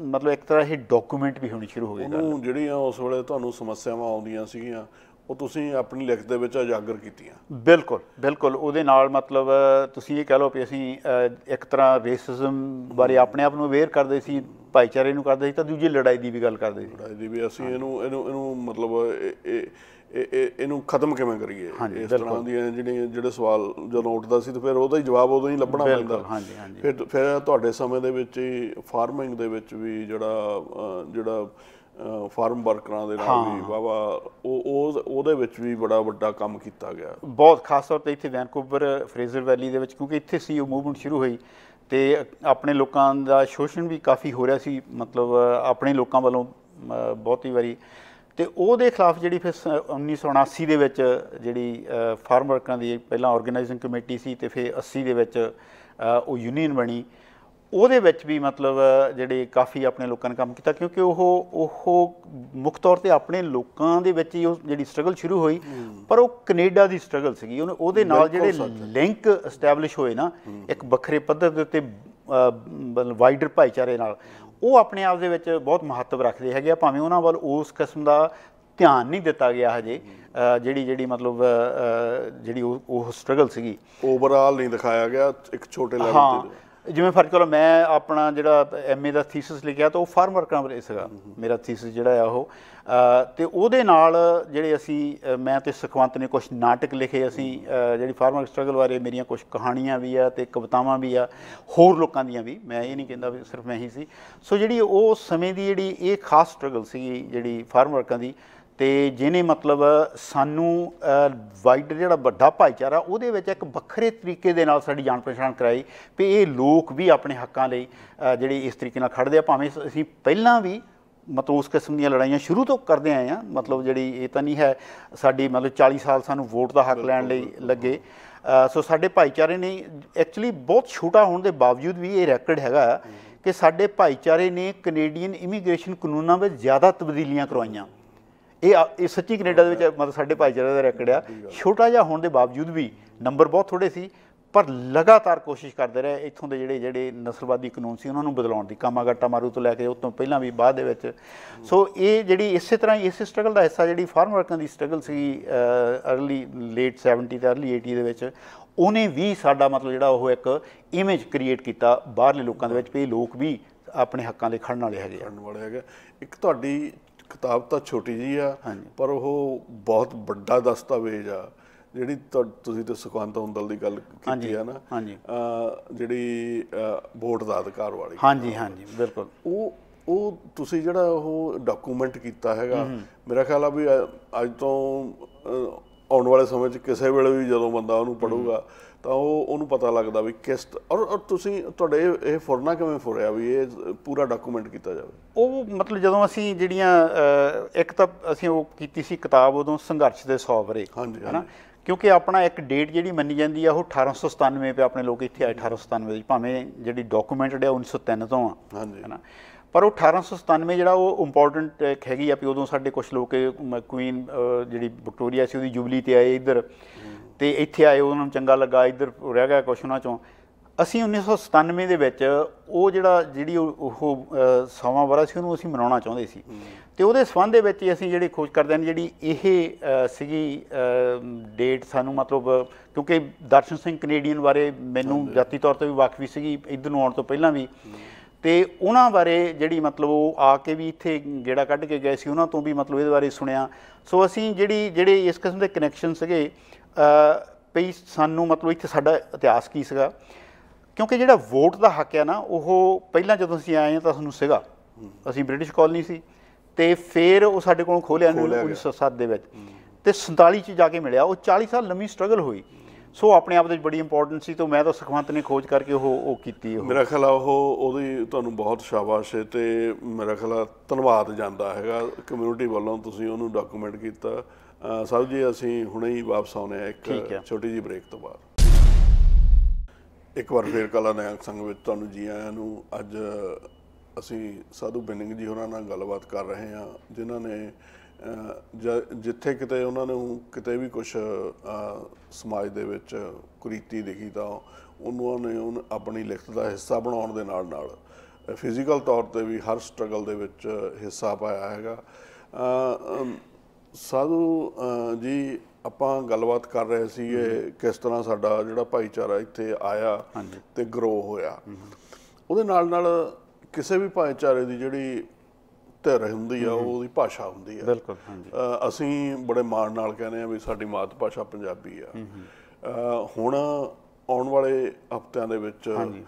ਮਤਲਬ ਇੱਕ ਤਰ੍ਹਾਂ ਇਹ ਡਾਕੂਮੈਂਟ ਵੀ ਹੋਣੀ ਸ਼ੁਰੂ ਹੋ ਗਈ ਜਿਹੜੀਆਂ ਉਸ ਵੇਲੇ ਤੁਹਾਨੂੰ ਸਮੱਸਿਆਵਾਂ ਆਉਂਦੀਆਂ ਸੀਗੀਆਂ ਉਹ ਤੁਸੀਂ ਆਪਣੀ ਲਿਖਤ ਦੇ ਵਿੱਚ ਉਜਾਗਰ ਕੀਤੀਆਂ ਬਿਲਕੁਲ ਬਿਲਕੁਲ ਉਹਦੇ ਨਾਲ ਮਤਲਬ ਤੁਸੀਂ ਇਹ ਕਹਿ ਲਓ ਕਿ ਅਸੀਂ ਇੱਕ ਤਰ੍ਹਾਂ ਰੇਸਿਜ਼ਮ ਬਾਰੇ ਆਪਣੇ ਆਪ ਨੂੰ ਅਵੇਅਰ ਕਰਦੇ ਸੀ ਭਾਈਚਾਰੇ ਨੂੰ ਕਰਦੇ ਸੀ ਤਾਂ ਦੂਜੀ ਲੜਾਈ ਦੀ ਵੀ ਗੱਲ ਕਰਦੇ ਸੀ ਲੜਾਈ ਦੀ ਵੀ ਅਸੀਂ ਇਹਨੂੰ ਇਹਨੂੰ ਇਹਨੂੰ ਮਤਲਬ ਇਹਨੂੰ ਖਤਮ ਕਿਵੇਂ ਕਰੀਏ ਇਸ ਤਰ੍ਹਾਂ ਦੀਆਂ ਜਿਹੜੀਆਂ ਜਿਹੜੇ ਸਵਾਲ ਜਦੋਂ ਉੱਠਦਾ ਸੀ ਤੇ ਫਿਰ ਉਹਦਾ ਹੀ ਜਵਾਬ ਉਦੋਂ ਹੀ ਲੱਭਣਾ ਪੈਂਦਾ ਹਾਂਜੀ ਹਾਂਜੀ ਫਿਰ ਫਿਰ ਤੁਹਾਡੇ ਸਮੇਂ ਦੇ ਵਿੱਚ ਹੀ ਫਾਰਮਿੰਗ ਦੇ ਵਿੱਚ ਵੀ ਜਿਹੜਾ ਜਿਹੜਾ ਫਾਰਮ ਵਰਕਰਾਂ ਦੇ ਨਾਲ ਵੀ ਵਾਵਾ ਉਹ ਉਹ ਉਹਦੇ ਵਿੱਚ ਵੀ ਬੜਾ ਵੱਡਾ ਕੰਮ ਕੀਤਾ ਗਿਆ ਬਹੁਤ ਖਾਸ ਤੌਰ ਤੇ ਇੱਥੇ ਵੈਨਕੂਵਰ ਫਰੇਜ਼ਰ ਵੈਲੀ ਦੇ ਵਿੱਚ ਕਿਉਂਕਿ ਇੱਥੇ ਸੀ ਉਹ ਮੂਵਮੈਂਟ ਸ਼ੁਰੂ ਹੋਈ ਤੇ ਆਪਣੇ ਲੋਕਾਂ ਦਾ ਸ਼ੋਸ਼ਣ ਵੀ ਕਾਫੀ ਹੋ ਰਿਹਾ ਸੀ ਮਤਲਬ ਆਪਣੇ ਲੋਕਾਂ ਵੱਲੋਂ ਬਹੁਤੀ ਵਾਰੀ ਤੇ ਉਹਦੇ ਖਿਲਾਫ ਜਿਹੜੀ ਫਿਰ 1979 ਦੇ ਵਿੱਚ ਜਿਹੜੀ ਫਾਰਮ ਵਰਕਰਾਂ ਦੀ ਪਹਿਲਾਂ ਆਰਗੇਨਾਈਜ਼ਿੰਗ ਕਮੇਟੀ ਸੀ ਤੇ ਫਿਰ 80 ਦੇ ਵਿੱਚ ਉਹ ਯੂਨੀਅਨ ਬਣੀ ਉਹਦੇ ਵਿੱਚ ਵੀ ਮਤਲਬ ਜਿਹੜੇ ਕਾਫੀ ਆਪਣੇ ਲੋਕਾਂ ਨੇ ਕੰਮ ਕੀਤਾ ਕਿਉਂਕਿ ਉਹ ਉਹ ਮੁੱਖ ਤੌਰ ਤੇ ਆਪਣੇ ਲੋਕਾਂ ਦੇ ਵਿੱਚ ਹੀ ਉਹ ਜਿਹੜੀ ਸਟਰਗਲ ਸ਼ੁਰੂ ਹੋਈ ਪਰ ਉਹ ਕੈਨੇਡਾ ਦੀ ਸਟਰਗਲ ਸੀਗੀ ਉਹਨੇ ਉਹਦੇ ਨਾਲ ਜਿਹੜੇ ਲਿੰਕ ਐਸਟੈਬਲਿਸ਼ ਹੋਏ ਨਾ ਇੱਕ ਵੱਖਰੇ ਪੱਧਰ ਦੇ ਉੱਤੇ ਵਾਈਡਰ ਭਾਈਚਾਰੇ ਨਾਲ ਉਹ ਆਪਣੇ ਆਪ ਦੇ ਵਿੱਚ ਬਹੁਤ ਮਹੱਤਵ ਰੱਖਦੇ ਹੈਗੇ ਆ ਭਾਵੇਂ ਉਹਨਾਂ ਵੱਲ ਉਸ ਕਿਸਮ ਦਾ ਧਿਆਨ ਨਹੀਂ ਦਿੱਤਾ ਗਿਆ ਹਜੇ ਜਿਹੜੀ ਜਿਹੜੀ ਮਤਲਬ ਜਿਹੜੀ ਉਹ ਸਟਰਗਲ ਸੀਗੀ ਓਵਰਆਲ ਨਹੀਂ ਦਿਖਾਇਆ ਗਿਆ ਇੱਕ ਛੋਟੇ ਲੈਵਲ ਤੇ ਜਿਵੇਂ ਫਰਜ਼ ਕਰੋ ਮੈਂ ਆਪਣਾ ਜਿਹੜਾ ਐਮਏ ਦਾ ਥੀਸਿਸ ਲਿਖਿਆ ਤਾਂ ਉਹ ਫਾਰਮ ਵਰਕਰਾਂ ਬਾਰੇ ਸੀਗਾ ਮੇਰਾ ਥੀਸਿਸ ਜਿਹੜਾ ਆ ਉਹ ਤੇ ਉਹਦੇ ਨਾਲ ਜਿਹੜੇ ਅਸੀਂ ਮੈਂ ਤੇ ਸੁਖਵੰਤ ਨੇ ਕੁਝ ਨਾਟਕ ਲਿਖੇ ਅਸੀਂ ਜਿਹੜੀ ਫਾਰਮ ਵਰਕ ਸਟਰਗਲ ਬਾਰੇ ਮੇਰੀਆਂ ਕੁਝ ਕਹਾਣੀਆਂ ਵੀ ਆ ਤੇ ਕਵਿਤਾਵਾਂ ਵੀ ਆ ਹੋਰ ਲੋਕਾਂ ਦੀਆਂ ਵੀ ਮੈਂ ਇਹ ਨਹੀਂ ਕਹਿੰਦਾ ਵੀ ਸਿਰਫ ਮੈਂ ਹੀ ਸੀ ਸੋ ਜਿਹੜੀ ਉਹ ਸਮੇਂ ਦੀ ਜਿਹੜੀ ਇਹ ਖਾਸ ਸਟਰਗਲ ਸੀ ਜਿਹੜੀ ਫਾਰਮ ਵਰਕਾਂ ਦੀ ਤੇ ਜਿਹਨੇ ਮਤਲਬ ਸਾਨੂੰ ਵਾਈਡ ਜਿਹੜਾ ਵੱਡਾ ਭਾਈਚਾਰਾ ਉਹਦੇ ਵਿੱਚ ਇੱਕ ਵੱਖਰੇ ਤਰੀਕੇ ਦੇ ਨਾਲ ਸਾਡੀ ਜਾਣ ਪਛਾਣ ਕਰਾਈ ਵੀ ਇਹ ਲੋਕ ਵੀ ਆਪਣੇ ਹੱਕਾਂ ਲਈ ਜਿਹੜੇ ਇਸ ਤਰੀਕੇ ਨਾਲ ਖੜਦੇ ਆ ਭਾਵੇਂ ਅਸੀਂ ਪਹਿਲਾਂ ਵੀ ਮਤਲਬ ਉਸ ਕਿਸਮ ਦੀਆਂ ਲੜਾਈਆਂ ਸ਼ੁਰੂ ਤੋਂ ਕਰਦੇ ਆਏ ਆ ਮਤਲਬ ਜਿਹੜੀ ਇਹ ਤਾਂ ਨਹੀਂ ਹੈ ਸਾਡੀ ਮਤਲਬ 40 ਸਾਲ ਸਾਨੂੰ ਵੋਟ ਦਾ ਹੱਕ ਲੈਣ ਲਈ ਲੱਗੇ ਸੋ ਸਾਡੇ ਭਾਈਚਾਰੇ ਨੇ ਐਕਚੁਅਲੀ ਬਹੁਤ ਛੋਟਾ ਹੋਣ ਦੇ ਬਾਵਜੂਦ ਵੀ ਇਹ ਰੈਕੋਰਡ ਹੈਗਾ ਕਿ ਸਾਡੇ ਭਾਈਚਾਰੇ ਨੇ ਕੈਨੇਡੀਅਨ ਇਮੀਗ੍ਰੇਸ਼ਨ ਕਾਨੂੰਨਾਂ ਵਿੱਚ ਜ਼ਿਆਦਾ ਤਬਦੀਲੀਆਂ ਕਰਵਾਈਆਂ ਇਹ ਇਹ ਸੱਚੀ ਕੈਨੇਡਾ ਦੇ ਵਿੱਚ ਮਤਲਬ ਸਾਡੇ ਭਾਈਚਾਰੇ ਦਾ ਰੈਕਡ ਆ ਛੋਟਾ ਜਿਹਾ ਹੋਣ ਦੇ ਬਾਵਜੂਦ ਵੀ ਨੰਬਰ ਬਹੁਤ ਥੋੜੇ ਸੀ ਪਰ ਲਗਾਤਾਰ ਕੋਸ਼ਿਸ਼ ਕਰਦੇ ਰਹੇ ਇੱਥੋਂ ਦੇ ਜਿਹੜੇ ਜਿਹੜੇ ਨਸਲਵਾਦੀ ਕਾਨੂੰਨ ਸੀ ਉਹਨਾਂ ਨੂੰ ਬਦਲਾਉਣ ਦੀ ਕਾਮਾਗਾਟਾ ਮਾਰੂ ਤੋਂ ਲੈ ਕੇ ਉਸ ਤੋਂ ਪਹਿਲਾਂ ਵੀ ਬਾਅਦ ਦੇ ਵਿੱਚ ਸੋ ਇਹ ਜਿਹੜੀ ਇਸੇ ਤਰ੍ਹਾਂ ਹੀ ਇਸੇ ਸਟਰਗਲ ਦਾ ਹਿੱਸਾ ਜਿਹੜੀ ਫਾਰਮ ਵਰਕਰਾਂ ਦੀ ਸਟਰਗਲ ਸੀ अर्ਲੀ ਲੇਟ 70 ਤੇ अर्ਲੀ 80 ਦੇ ਵਿੱਚ ਉਹਨੇ ਵੀ ਸਾਡਾ ਮਤਲਬ ਜਿਹੜਾ ਉਹ ਇੱਕ ਇਮੇਜ ਕ੍ਰੀਏਟ ਕੀਤਾ ਬਾਹਰਲੇ ਲੋਕਾਂ ਦੇ ਵਿੱਚ ਵੀ ਲੋਕ ਵੀ ਆਪਣੇ ਹੱਕਾਂ ਦੇ ਖੜਨ ਵਾਲੇ ਹੈਗੇ ਖੜਨ ਵਾਲੇ ਹੈਗੇ ਇੱਕ ਤੁਹਾਡੀ ਕਿਤਾਬ ਤਾਂ ਛੋਟੀ ਜੀ ਆ ਪਰ ਉਹ ਬਹੁਤ ਵੱਡਾ ਦਸਤਾਵੇਜ਼ ਆ ਜਿਹੜੀ ਤੁਸੀਂ ਤੇ ਸੁਖਵੰਤ ਹੁੰਦਲ ਦੀ ਗੱਲ ਕੀਤੀ ਆ ਨਾ ਹਾਂਜੀ ਜਿਹੜੀ ਵੋਟ ਦਾ ਅਧਿਕਾਰ ਵਾਲੀ ਹਾਂਜੀ ਹਾਂਜੀ ਬਿਲਕੁਲ ਉਹ ਉਹ ਤੁਸੀਂ ਜਿਹੜਾ ਉਹ ਡਾਕੂਮੈਂਟ ਕੀਤਾ ਹੈਗਾ ਮੇਰਾ ਖਿਆਲ ਆ ਵੀ ਅੱਜ ਤੋਂ ਆਉਣ ਵਾਲੇ ਸਮੇਂ 'ਚ ਕਿਸੇ ਵੇਲੇ ਵੀ ਜਦੋਂ ਬੰਦਾ ਉਹਨੂੰ ਪੜੂਗਾ ਤਾਂ ਉਹ ਉਹਨੂੰ ਪਤਾ ਲੱਗਦਾ ਵੀ ਕਿਸ ਔਰ ਤੁਸੀਂ ਤੁਹਾਡੇ ਇਹ ਫੁਰਨਾ ਕਿਵੇਂ ਫੁਰਿਆ ਵੀ ਇਹ ਪੂਰਾ ਡਾਕੂਮੈਂਟ ਕੀਤਾ ਜਾਵੇ ਉਹ ਮਤਲਬ ਜਦੋਂ ਅਸੀਂ ਜਿਹੜੀਆਂ ਇੱਕ ਤਾਂ ਅਸੀਂ ਉਹ ਕੀਤੀ ਸੀ ਕਿਤਾਬ ਉਦੋਂ ਸੰਘਰਸ਼ ਦੇ 100 ਹਾਂਜੀ ਹਨਾ ਕਿਉਂਕਿ ਆਪਣਾ ਇੱਕ ਡੇਟ ਜਿਹੜੀ ਮੰਨੀ ਜਾਂਦੀ ਆ ਉਹ 1897 ਤੇ ਆਪਣੇ ਲੋਕ ਇੱਥੇ ਆਏ 1897 ਵਿੱਚ ਭਾਵੇਂ ਜਿਹੜੀ ਡਾਕੂਮੈਂਟਡ ਹੈ 1903 ਤੋਂ ਆ ਹੈਨਾ ਪਰ ਉਹ 1897 ਜਿਹੜਾ ਉਹ ਇੰਪੋਰਟੈਂਟ ਹੈਗੀ ਆ ਵੀ ਉਦੋਂ ਸਾਡੇ ਕੁਝ ਲੋਕ ਕੁਈਨ ਜਿਹੜੀ ਵਿਕਟੋਰੀਆ ਸੀ ਉਹਦੀ ਜੁਬਲੀ ਤੇ ਆਏ ਇੱਧਰ ਤੇ ਇੱਥੇ ਆਏ ਉਹਨਾਂ ਨੂੰ ਚੰਗਾ ਲੱਗਾ ਇੱਧਰ ਰਹਿ ਗਿਆ ਕੁਛ ਉਹਨਾਂ ਚੋਂ ਅਸੀਂ 1997 ਦੇ ਵਿੱਚ ਉਹ ਜਿਹੜਾ ਜਿਹੜੀ ਉਹ ਸਵਾ ਵਰਾ ਸੀ ਉਹਨੂੰ ਅਸੀਂ ਮਨਾਉਣਾ ਚਾਹੁੰਦੇ ਸੀ ਤੇ ਉਹਦੇ ਸਬੰਧ ਦੇ ਵਿੱਚ ਅਸੀਂ ਜਿਹੜੀ ਖੋਜ ਕਰਦੇ ਨੇ ਜਿਹੜੀ ਇਹ ਸੀਗੀ ਡੇਟ ਸਾਨੂੰ ਮਤਲਬ ਕਿਉਂਕਿ ਦਰਸ਼ਨ ਸਿੰਘ ਕੈਨੇਡੀਅਨ ਬਾਰੇ ਮੈਨੂੰ ਜਾਤੀ ਤੌਰ ਤੇ ਵੀ ਵਾਕਫੀ ਸੀਗੀ ਇਧਰ ਨੂੰ ਆਉਣ ਤੋਂ ਪਹਿਲਾਂ ਵੀ ਤੇ ਉਹਨਾਂ ਬਾਰੇ ਜਿਹੜੀ ਮਤਲਬ ਉਹ ਆ ਕੇ ਵੀ ਇੱਥੇ ਗੇੜਾ ਕੱਢ ਕੇ ਗਏ ਸੀ ਉਹਨਾਂ ਤੋਂ ਵੀ ਮਤਲਬ ਇਹਦੇ ਬਾਰੇ ਸੁਣਿਆ ਸੋ ਅਸੀਂ ਜਿਹੜੀ ਜਿਹੜੇ ਇਸ ਕਿਸਮ ਦੇ ਕਨੈਕਸ਼ਨ ਸੀਗੇ ਪਈ ਸਾਨੂੰ ਮਤਲਬ ਇੱਥੇ ਸਾਡਾ ਇਤਿਹਾਸ ਕੀ ਸੀਗਾ ਕਿਉਂਕਿ ਜਿਹੜਾ ਵੋਟ ਦਾ ਹੱਕ ਹੈ ਨਾ ਉਹ ਪਹਿਲਾਂ ਜਦੋਂ ਅਸੀਂ ਆਏ ਤਾਂ ਸਾਨੂੰ ਸੀਗਾ ਅਸੀਂ ਬ੍ਰਿਟਿਸ਼ ਕਾਲਨੀ ਸੀ ਤੇ ਫਿਰ ਉਹ ਸਾਡੇ ਕੋਲੋਂ ਖੋਲਿਆ 1907 ਦੇ ਵਿੱਚ ਤੇ 47 ਚ ਜਾ ਕੇ ਮਿਲਿਆ ਉਹ 40 ਸਾਲ ਲੰਮੀ ਸਟਰਗਲ ਹੋਈ ਸੋ ਆਪਣੇ ਆਪ ਦੇ ਵਿੱਚ ਬੜੀ ਇੰਪੋਰਟੈਂਟ ਸੀ ਤੋਂ ਮੈਂ ਤਾਂ ਸੁਖਵੰਤ ਨੇ ਖੋਜ ਕਰਕੇ ਉਹ ਉਹ ਕੀਤੀ ਉਹ ਮੇਰਾ ਖਿਆਲ ਉਹ ਉਹਦੀ ਤੁਹਾਨੂੰ ਬਹੁਤ ਸ਼ਾਬਾਸ਼ ਹੈ ਤੇ ਮੇਰਾ ਖਿਆਲ ਧੰਨਵਾਦ ਜਾਂਦਾ ਹੈਗਾ ਕਮਿਊਨਿਟੀ ਵੱਲੋਂ ਤੁਸੀਂ ਉਹਨੂੰ ਡਾਕੂਮੈਂਟ ਕੀਤਾ ਸਾਧੂ ਜੀ ਅਸੀਂ ਹੁਣੇ ਹੀ ਵਾਪਸ ਆਉਨੇ ਆ ਇੱਕ ਛੋਟੀ ਜੀ ਬ੍ਰੇਕ ਤੋਂ ਬਾਅਦ ਇੱਕ ਵਾਰ ਫੇਰ ਕਲਾ ਨਾਇਕ ਸੰਗ ਵਿੱਚ ਤੁਹਾਨੂੰ ਜੀ ਆਇਆਂ ਨੂੰ ਅੱਜ ਅਸੀਂ ਸਾਧੂ ਬਿੰਦਿੰਗ ਜੀ ਹੋਰਾਂ ਨਾਲ ਗੱਲਬਾਤ ਕਰ ਰਹੇ ਹਾਂ ਜਿਨ੍ਹਾਂ ਨੇ ਜਿੱਥੇ ਕਿਤੇ ਉਹਨਾਂ ਨੂੰ ਕਿਤੇ ਵੀ ਕੁਝ ਸਮਾਜ ਦੇ ਵਿੱਚ ਕੁਰੀਤੀ ਦੇਖੀ ਤਾਂ ਉਹਨਾਂ ਨੇ ਆਪਣੀ ਲਿਖਤ ਦਾ ਹਿੱਸਾ ਬਣਾਉਣ ਦੇ ਨਾਲ ਨਾਲ ਫਿਜ਼ੀਕਲ ਤੌਰ ਤੇ ਵੀ ਹਰ ਸਟਰਗਲ ਦੇ ਵਿੱਚ ਹਿੱਸਾ ਪਾਇਆ ਹੈਗਾ ਸਾਧੂ ਜੀ ਆਪਾਂ ਗੱਲਬਾਤ ਕਰ ਰਹੇ ਸੀ ਇਹ ਕਿਸ ਤਰ੍ਹਾਂ ਸਾਡਾ ਜਿਹੜਾ ਭਾਈਚਾਰਾ ਇੱਥੇ ਆਇਆ ਤੇ ਗਰੋ ਹੋਇਆ ਉਹਦੇ ਨਾਲ ਨਾਲ ਕਿਸੇ ਵੀ ਭਾਈਚਾਰੇ ਦੀ ਜਿਹੜੀ ਧਿਰ ਹੁੰਦੀ ਆ ਉਹਦੀ ਭਾਸ਼ਾ ਹੁੰਦੀ ਆ ਬਿਲਕੁਲ ਹਾਂਜੀ ਅਸੀਂ ਬੜੇ ਮਾਣ ਨਾਲ ਕਹਿੰਦੇ ਆ ਵੀ ਸਾਡੀ ਮਾਤ ਭਾਸ਼ਾ ਪੰਜਾਬੀ ਆ ਹੁਣ ਆਉਣ ਵਾਲੇ ਹਫ਼ਤਿਆਂ ਦੇ ਵਿੱਚ ਹਾਂਜੀ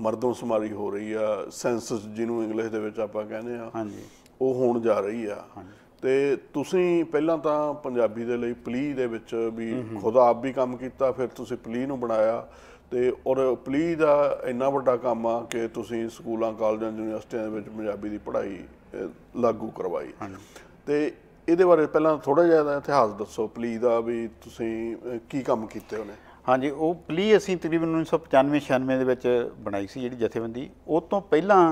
ਮਰਦੋਂ ਸਮਾਰੀ ਹੋ ਰਹੀ ਆ ਸੈਂਸਸ ਜਿਹਨੂੰ ਇੰਗਲਿਸ਼ ਦੇ ਵਿੱਚ ਆਪਾਂ ਕਹਿੰਦੇ ਆ ਹਾਂਜੀ ਉਹ ਹੋਣ ਜਾ ਰਹੀ ਆ ਹਾਂਜੀ ਤੇ ਤੁਸੀਂ ਪਹਿਲਾਂ ਤਾਂ ਪੰਜਾਬੀ ਦੇ ਲਈ ਪਲੀ ਦੇ ਵਿੱਚ ਵੀ ਖੁਦ ਆਪ ਵੀ ਕੰਮ ਕੀਤਾ ਫਿਰ ਤੁਸੀਂ ਪਲੀ ਨੂੰ ਬਣਾਇਆ ਤੇ ਔਰ ਪਲੀ ਦਾ ਇੰਨਾ ਵੱਡਾ ਕੰਮ ਆ ਕਿ ਤੁਸੀਂ ਸਕੂਲਾਂ ਕਾਲਜਾਂ ਯੂਨੀਵਰਸਿਟੀਆਂ ਦੇ ਵਿੱਚ ਪੰਜਾਬੀ ਦੀ ਪੜ੍ਹਾਈ ਲਾਗੂ ਕਰਵਾਈ ਤੇ ਇਹਦੇ ਬਾਰੇ ਪਹਿਲਾਂ ਥੋੜਾ ਜਿਹਾ ਇਤਿਹਾਸ ਦੱਸੋ ਪਲੀ ਦਾ ਵੀ ਤੁਸੀਂ ਕੀ ਕੰਮ ਕੀਤੇ ਉਹਨੇ ਹਾਂਜੀ ਉਹ ਪਲੀ ਅਸੀਂ ਤਕਰੀਬਨ 1995 96 ਦੇ ਵਿੱਚ ਬਣਾਈ ਸੀ ਜਿਹੜੀ ਜਥੇਬੰਦੀ ਉਹ ਤੋਂ ਪਹਿਲਾਂ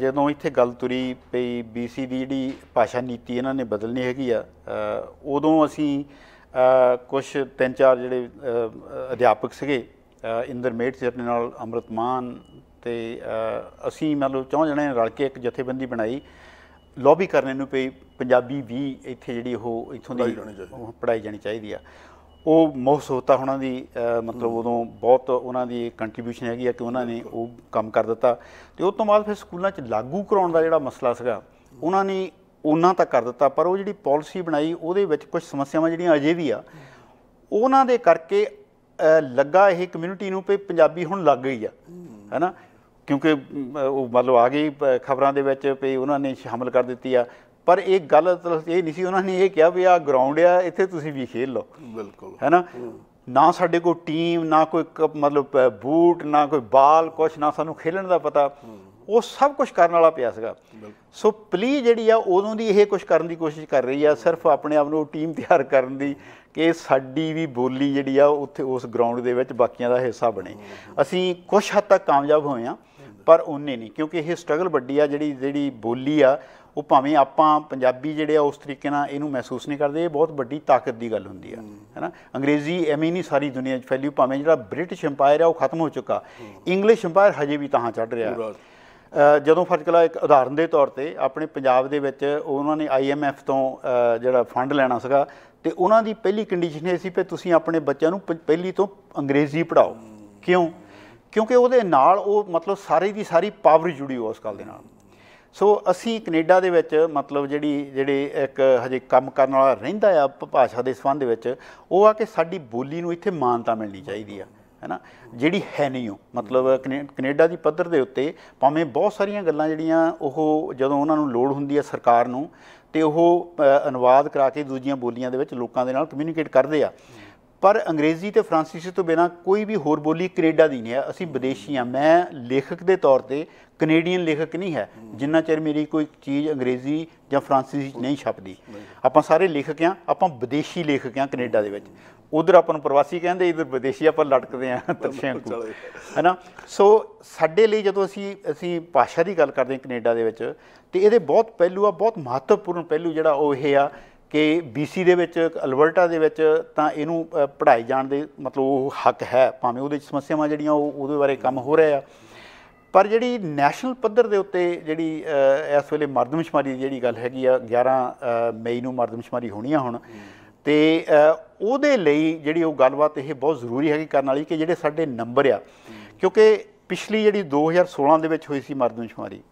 ਜਦੋਂ ਇੱਥੇ ਗੱਲ ਤੁਰੀ ਪਈ BC ਦੀ ਜਿਹੜੀ ਭਾਸ਼ਾ ਨੀਤੀ ਇਹਨਾਂ ਨੇ ਬਦਲਣੀ ਹੈਗੀ ਆ ਉਦੋਂ ਅਸੀਂ ਕੁਝ ਤਿੰਨ ਚਾਰ ਜਿਹੜੇ ਅਧਿਆਪਕ ਸੀਗੇ ਇੰਦਰ ਮੇਟ ਆਪਣੇ ਨਾਲ ਅਮਰਤਮਾਨ ਤੇ ਅਸੀਂ ਮਤਲਬ ਚੌਂ ਜਣੇ ਰਲ ਕੇ ਇੱਕ ਜਥੇਬੰਦੀ ਬਣਾਈ ਲੌਬੀ ਕਰਨੇ ਨੂੰ ਪਈ ਪੰਜਾਬੀ ਵੀ ਇੱਥੇ ਜਿਹੜੀ ਉਹ ਇਥੋਂ ਦੀ ਪੜਾਈ ਜਾਣੀ ਚਾਹੀਦੀ ਆ ਉਹ ਹੁੰਦਾ ਹੋਣਾ ਦੀ ਮਤਲਬ ਉਦੋਂ ਬਹੁਤ ਉਹਨਾਂ ਦੀ ਕੰਟਰੀਬਿਊਸ਼ਨ ਹੈਗੀ ਆ ਕਿ ਉਹਨਾਂ ਨੇ ਉਹ ਕੰਮ ਕਰ ਦਿੱਤਾ ਤੇ ਉਸ ਤੋਂ ਬਾਅਦ ਫਿਰ ਸਕੂਲਾਂ 'ਚ ਲਾਗੂ ਕਰਾਉਣ ਦਾ ਜਿਹੜਾ ਮਸਲਾ ਸੀਗਾ ਉਹਨਾਂ ਨੇ ਉਹਨਾਂ ਤੱਕ ਕਰ ਦਿੱਤਾ ਪਰ ਉਹ ਜਿਹੜੀ ਪਾਲਿਸੀ ਬਣਾਈ ਉਹਦੇ ਵਿੱਚ ਕੁਝ ਸਮੱਸਿਆਵਾਂ ਜਿਹੜੀਆਂ ਅਜੇ ਵੀ ਆ ਉਹਨਾਂ ਦੇ ਕਰਕੇ ਲੱਗਾ ਇਹ ਕਮਿਊਨਿਟੀ ਨੂੰ ਵੀ ਪੰਜਾਬੀ ਹੁਣ ਲੱਗ ਗਈ ਆ ਹੈਨਾ ਕਿਉਂਕਿ ਉਹ ਮਤਲਬ ਆ ਗਈ ਖਬਰਾਂ ਦੇ ਵਿੱਚ ਵੀ ਉਹਨਾਂ ਨੇ ਸ਼ਾਮਲ ਕਰ ਦਿੱਤੀ ਆ ਪਰ ਇਹ ਗੱਲ ਇਹ ਨਹੀਂ ਸੀ ਉਹਨਾਂ ਨੇ ਇਹ ਕਿਹਾ ਵੀ ਆ ਗਰਾਊਂਡ ਆ ਇੱਥੇ ਤੁਸੀਂ ਵੀ ਖੇਡ ਲਓ ਬਿਲਕੁਲ ਹੈਨਾ ਨਾ ਸਾਡੇ ਕੋਲ ਟੀਮ ਨਾ ਕੋਈ ਮਤਲਬ ਬੂਟ ਨਾ ਕੋਈ ਬਾਲ ਕੁਛ ਨਾ ਸਾਨੂੰ ਖੇਡਣ ਦਾ ਪਤਾ ਉਹ ਸਭ ਕੁਝ ਕਰਨ ਵਾਲਾ ਪਿਆ ਸੀਗਾ ਸੋ ਪਲੀ ਜਿਹੜੀ ਆ ਉਦੋਂ ਦੀ ਇਹ ਕੁਝ ਕਰਨ ਦੀ ਕੋਸ਼ਿਸ਼ ਕਰ ਰਹੀ ਆ ਸਿਰਫ ਆਪਣੇ ਆਪ ਨੂੰ ਟੀਮ ਤਿਆਰ ਕਰਨ ਦੀ ਕਿ ਸਾਡੀ ਵੀ ਬੋਲੀ ਜਿਹੜੀ ਆ ਉੱਥੇ ਉਸ ਗਰਾਊਂਡ ਦੇ ਵਿੱਚ ਬਾਕੀਆਂ ਦਾ ਹਿੱਸਾ ਬਣੇ ਅਸੀਂ ਕੁਝ ਹੱਦ ਤੱਕ ਕਾਮਯਾਬ ਹੋਏ ਆ ਪਰ ਉਹਨੇ ਨਹੀਂ ਕਿਉਂਕਿ ਇਹ ਸਟਰਗਲ ਵੱਡੀ ਆ ਜਿਹੜੀ ਜਿਹੜੀ ਬੋਲੀ ਆ ਉਹ ਭਾਵੇਂ ਆਪਾਂ ਪੰਜਾਬੀ ਜਿਹੜੇ ਆ ਉਸ ਤਰੀਕੇ ਨਾਲ ਇਹਨੂੰ ਮਹਿਸੂਸ ਨਹੀਂ ਕਰਦੇ ਇਹ ਬਹੁਤ ਵੱਡੀ ਤਾਕਤ ਦੀ ਗੱਲ ਹੁੰਦੀ ਆ ਹੈਨਾ ਅੰਗਰੇਜ਼ੀ ਐਵੇਂ ਨਹੀਂ ਸਾਰੀ ਦੁਨੀਆ 'ਚ ਫੈਲੀ ਭਾਵੇਂ ਜਿਹੜਾ ਬ੍ਰਿਟਿਸ਼ ਐਮਪਾਇਰ ਆ ਉਹ ਖਤਮ ਹੋ ਚੁੱਕਾ ਇੰਗਲਿਸ਼ ਐਮਪਾਇਰ ਹਜੇ ਵੀ ਤਾਂ ਚੜ ਰਿਹਾ ਹੈ ਜਦੋਂ ਕਲਾ ਇੱਕ ਉਦਾਹਰਨ ਦੇ ਤੌਰ ਤੇ ਆਪਣੇ ਪੰਜਾਬ ਦੇ ਵਿੱਚ ਉਹਨਾਂ ਨੇ ਆਈਐਮਐਫ ਤੋਂ ਜਿਹੜਾ ਫੰਡ ਲੈਣਾ ਸੀਗਾ ਤੇ ਉਹਨਾਂ ਦੀ ਪਹਿਲੀ ਕੰਡੀਸ਼ਨ ਇਹ ਸੀ ਕਿ ਤੁਸੀਂ ਆਪਣੇ ਬੱਚਿਆਂ ਨੂੰ ਪਹਿਲੀ ਤੋਂ ਅੰਗਰੇਜ਼ੀ ਪੜਾਓ ਕਿਉਂ ਕਿਉਂਕਿ ਉਹਦੇ ਨਾਲ ਉਹ ਮਤਲਬ ਸਾਰੀ ਦੀ ਸਾਰੀ ਪਾਵਰ ਜੁੜੀ ਹੋ ਉਸ ਗੱਲ ਦੇ ਨਾਲ ਸੋ ਅਸੀਂ ਕੈਨੇਡਾ ਦੇ ਵਿੱਚ ਮਤਲਬ ਜਿਹੜੀ ਜਿਹੜੇ ਇੱਕ ਹਜੇ ਕੰਮ ਕਰਨ ਵਾਲਾ ਰਹਿੰਦਾ ਆ ਭਾਸ਼ਾ ਦੇ ਸੰਬੰਧ ਵਿੱਚ ਉਹ ਆ ਕਿ ਸਾਡੀ ਬੋਲੀ ਨੂੰ ਇੱਥੇ ਮਾਨਤਾ ਮਿਲਣੀ ਚਾਹੀਦੀ ਆ ਹੈਨਾ ਜਿਹੜੀ ਹੈ ਨਹੀਂ ਉਹ ਮਤਲਬ ਕੈਨੇਡਾ ਦੀ ਪੱਧਰ ਦੇ ਉੱਤੇ ਭਾਵੇਂ ਬਹੁਤ ਸਾਰੀਆਂ ਗੱਲਾਂ ਜਿਹੜੀਆਂ ਉਹ ਜਦੋਂ ਉਹਨਾਂ ਨੂੰ ਲੋੜ ਹੁੰਦੀ ਆ ਸਰਕਾਰ ਨੂੰ ਤੇ ਉਹ ਅਨੁਵਾਦ ਕਰਾ ਕੇ ਦੂਜੀਆਂ ਬੋਲੀਆਂ ਦੇ ਵਿੱਚ ਲੋਕਾਂ ਦੇ ਨਾਲ ਕਮਿਊਨੀਕੇਟ ਕਰਦੇ ਆ ਪਰ ਅੰਗਰੇਜ਼ੀ ਤੇ ਫ੍ਰਾਂਸੀਸੀ ਤੋਂ ਬਿਨਾ ਕੋਈ ਵੀ ਹੋਰ ਬੋਲੀ ਕੈਨੇਡਾ ਦੀ ਨਹੀਂ ਹੈ ਅਸੀਂ ਵਿਦੇਸ਼ੀ ਆ ਮੈਂ ਲੇਖਕ ਦੇ ਤੌਰ ਤੇ ਕੈਨੇਡੀਅਨ ਲੇਖਕ ਨਹੀਂ ਹੈ ਜਿੰਨਾ ਚਿਰ ਮੇਰੀ ਕੋਈ ਚੀਜ਼ ਅੰਗਰੇਜ਼ੀ ਜਾਂ ਫ੍ਰਾਂਸੀਸੀ ਨਹੀਂ ਛਪਦੀ ਆਪਾਂ ਸਾਰੇ ਲੇਖਕ ਆ ਆਪਾਂ ਵਿਦੇਸ਼ੀ ਲੇਖਕ ਆ ਕੈਨੇਡਾ ਦੇ ਵਿੱਚ ਉਧਰ ਆਪਾਂ ਨੂੰ ਪ੍ਰਵਾਸੀ ਕਹਿੰਦੇ ਇਧਰ ਵਿਦੇਸ਼ੀ ਆਪਾਂ ਲਟਕਦੇ ਆ ਤਰਸ਼ਿਆਂ ਕੋ ਹੈਨਾ ਸੋ ਸਾਡੇ ਲਈ ਜਦੋਂ ਅਸੀਂ ਅਸੀਂ ਭਾਸ਼ਾ ਦੀ ਗੱਲ ਕਰਦੇ ਹਾਂ ਕੈਨੇਡਾ ਦੇ ਵਿੱਚ ਤੇ ਇਹਦੇ ਬਹੁਤ ਪਹਿਲੂ ਆ ਬਹੁਤ ਮਹੱਤਵਪੂਰਨ ਪਹਿਲੂ ਜਿਹੜਾ ਉਹ ਇਹ ਆ ਕਿ BC ਦੇ ਵਿੱਚ ਅਲਬਰਟਾ ਦੇ ਵਿੱਚ ਤਾਂ ਇਹਨੂੰ ਪੜਾਈ ਜਾਣ ਦੇ ਮਤਲਬ ਉਹ ਹੱਕ ਹੈ ਭਾਵੇਂ ਉਹਦੇ ਵਿੱਚ ਸਮੱਸਿਆਵਾਂ ਜਿਹੜੀਆਂ ਉਹ ਉਹਦੇ ਬਾਰੇ ਕੰਮ ਹੋ ਰਿਹਾ ਆ ਪਰ ਜਿਹੜੀ ਨੈਸ਼ਨਲ ਪੱਧਰ ਦੇ ਉੱਤੇ ਜਿਹੜੀ ਇਸ ਵੇਲੇ ਮਰਦਮਸ਼ਮਾਰੀ ਦੀ ਜਿਹੜੀ ਗੱਲ ਹੈਗੀ ਆ 11 ਮਈ ਨੂੰ ਮਰਦਮਸ਼ਮਾਰੀ ਹੋਣੀ ਆ ਹੁਣ ਤੇ ਉਹਦੇ ਲਈ ਜਿਹੜੀ ਉਹ ਗੱਲਬਾਤ ਇਹ ਬਹੁਤ ਜ਼ਰੂਰੀ ਹੈਗੀ ਕਰਨ ਵਾਲੀ ਕਿ ਜਿਹੜੇ ਸਾਡੇ ਨੰਬਰ ਆ ਕਿਉਂਕਿ ਪਿਛਲੀ ਜਿਹੜੀ 2016 ਦੇ ਵਿੱਚ ਹੋਈ ਸੀ ਮਰਦਮਸ਼ਮਾਰੀ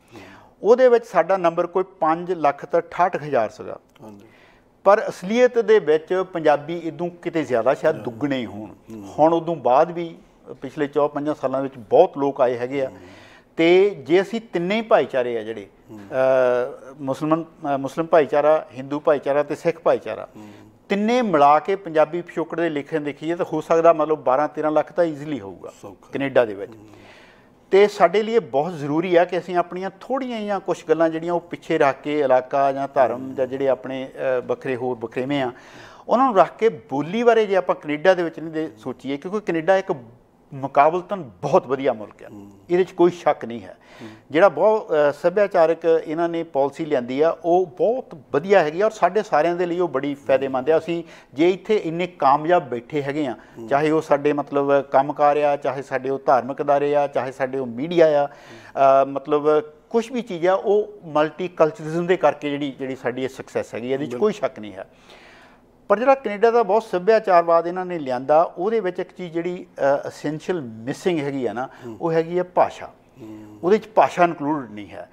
ਉਹਦੇ ਵਿੱਚ ਸਾਡਾ ਨੰਬਰ ਕੋਈ 5 ਲੱਖ 68000 ਸੀਗਾ ਹਾਂਜੀ ਪਰ ਅਸਲੀਅਤ ਦੇ ਵਿੱਚ ਪੰਜਾਬੀ ਇਦੋਂ ਕਿਤੇ ਜ਼ਿਆਦਾ ਸ਼ਾਇਦ ਦੁੱਗਣੇ ਹੋਣ ਹੁਣ ਉਦੋਂ ਬਾਅਦ ਵੀ ਪਿਛਲੇ 4-5 ਸਾਲਾਂ ਵਿੱਚ ਬਹੁਤ ਲੋਕ ਆਏ ਹੈਗੇ ਆ ਤੇ ਜੇ ਅਸੀਂ ਤਿੰਨੇ ਭਾਈਚਾਰੇ ਆ ਜਿਹੜੇ ਅ ਮੁਸਲਮਾਨ ਮੁਸਲਮ ਭਾਈਚਾਰਾ ਹਿੰਦੂ ਭਾਈਚਾਰਾ ਤੇ ਸਿੱਖ ਭਾਈਚਾਰਾ ਤਿੰਨੇ ਮਿਲਾ ਕੇ ਪੰਜਾਬੀ ਪਿਛੋਕੜ ਦੇ ਲਿਖਣ ਦੇਖੀਏ ਤਾਂ ਹੋ ਸਕਦਾ ਮਤਲਬ 12-13 ਲੱਖ ਤਾਂ ਈਜ਼ੀਲੀ ਹੋਊਗਾ ਕੈਨੇਡਾ ਦੇ ਵਿੱਚ ਤੇ ਸਾਡੇ ਲਈ ਬਹੁਤ ਜ਼ਰੂਰੀ ਆ ਕਿ ਅਸੀਂ ਆਪਣੀਆਂ ਥੋੜੀਆਂ ਜਾਂ ਕੁਝ ਗੱਲਾਂ ਜਿਹੜੀਆਂ ਉਹ ਪਿੱਛੇ ਰੱਖ ਕੇ ਇਲਾਕਾ ਜਾਂ ਧਰਮ ਜਾਂ ਜਿਹੜੇ ਆਪਣੇ ਬਖਰੇ ਹੋਰ ਬਖਰੇਵੇਂ ਆ ਉਹਨਾਂ ਨੂੰ ਰੱਖ ਕੇ ਬੋਲੀ ਬਾਰੇ ਜੇ ਆਪਾਂ ਕੈਨੇਡਾ ਦੇ ਵਿੱਚ ਨਹੀਂ ਸੋਚੀਏ ਕਿਉਂਕਿ ਕੈਨੇਡਾ ਇੱਕ ਮੁਕਾਬਲਤਨ ਬਹੁਤ ਵਧੀਆ ਮੁਲਕ ਹੈ ਇਹਦੇ ਵਿੱਚ ਕੋਈ ਸ਼ੱਕ ਨਹੀਂ ਹੈ ਜਿਹੜਾ ਬਹੁਤ ਸੱਭਿਆਚਾਰਕ ਇਹਨਾਂ ਨੇ ਪਾਲਿਸੀ ਲਿਆਂਦੀ ਆ ਉਹ ਬਹੁਤ ਵਧੀਆ ਹੈਗੀ ਔਰ ਸਾਡੇ ਸਾਰਿਆਂ ਦੇ ਲਈ ਉਹ ਬੜੀ ਫਾਇਦੇਮੰਦ ਹੈ ਅਸੀਂ ਜੇ ਇੱਥੇ ਇੰਨੇ ਕਾਮਯਾਬ ਬੈਠੇ ਹੈਗੇ ਆ ਚਾਹੇ ਉਹ ਸਾਡੇ ਮਤਲਬ ਕੰਮਕਾਰ ਆ ਚਾਹੇ ਸਾਡੇ ਉਹ ਧਾਰਮਿਕ ਦਾਰੇ ਆ ਚਾਹੇ ਸਾਡੇ ਉਹ ਮੀਡੀਆ ਆ ਮਤਲਬ ਕੁਝ ਵੀ ਚੀਜ਼ ਆ ਉਹ ਮਲਟੀਕਲਚਰਿਜ਼ਮ ਦੇ ਕਰਕੇ ਜਿਹੜੀ ਜਿਹੜੀ ਸਾਡੀ ਇਹ ਸਕਸੈਸ ਹੈਗੀ ਇਹਦੇ ਵਿੱਚ ਕੋਈ ਸ਼ੱਕ ਨਹੀਂ ਹੈ ਪਰ ਜਿਹੜਾ ਕੈਨੇਡਾ ਦਾ ਬਹੁਤ ਸੱਭਿਆਚਾਰਵਾਦ ਇਹਨਾਂ ਨੇ ਲਿਆਂਦਾ ਉਹਦੇ ਵਿੱਚ ਇੱਕ ਚੀਜ਼ ਜਿਹੜੀ ਅਸੈਂਸ਼ੀਅਲ ਮਿਸਿੰਗ ਹੈਗੀ ਆ ਨਾ ਉਹ ਹੈਗੀ ਹੈ ਭਾਸ਼ਾ ਉਹਦੇ ਵਿੱਚ ਭਾਸ਼ਾ ਇਨਕਲੂਡ ਨਹੀਂ ਹੈ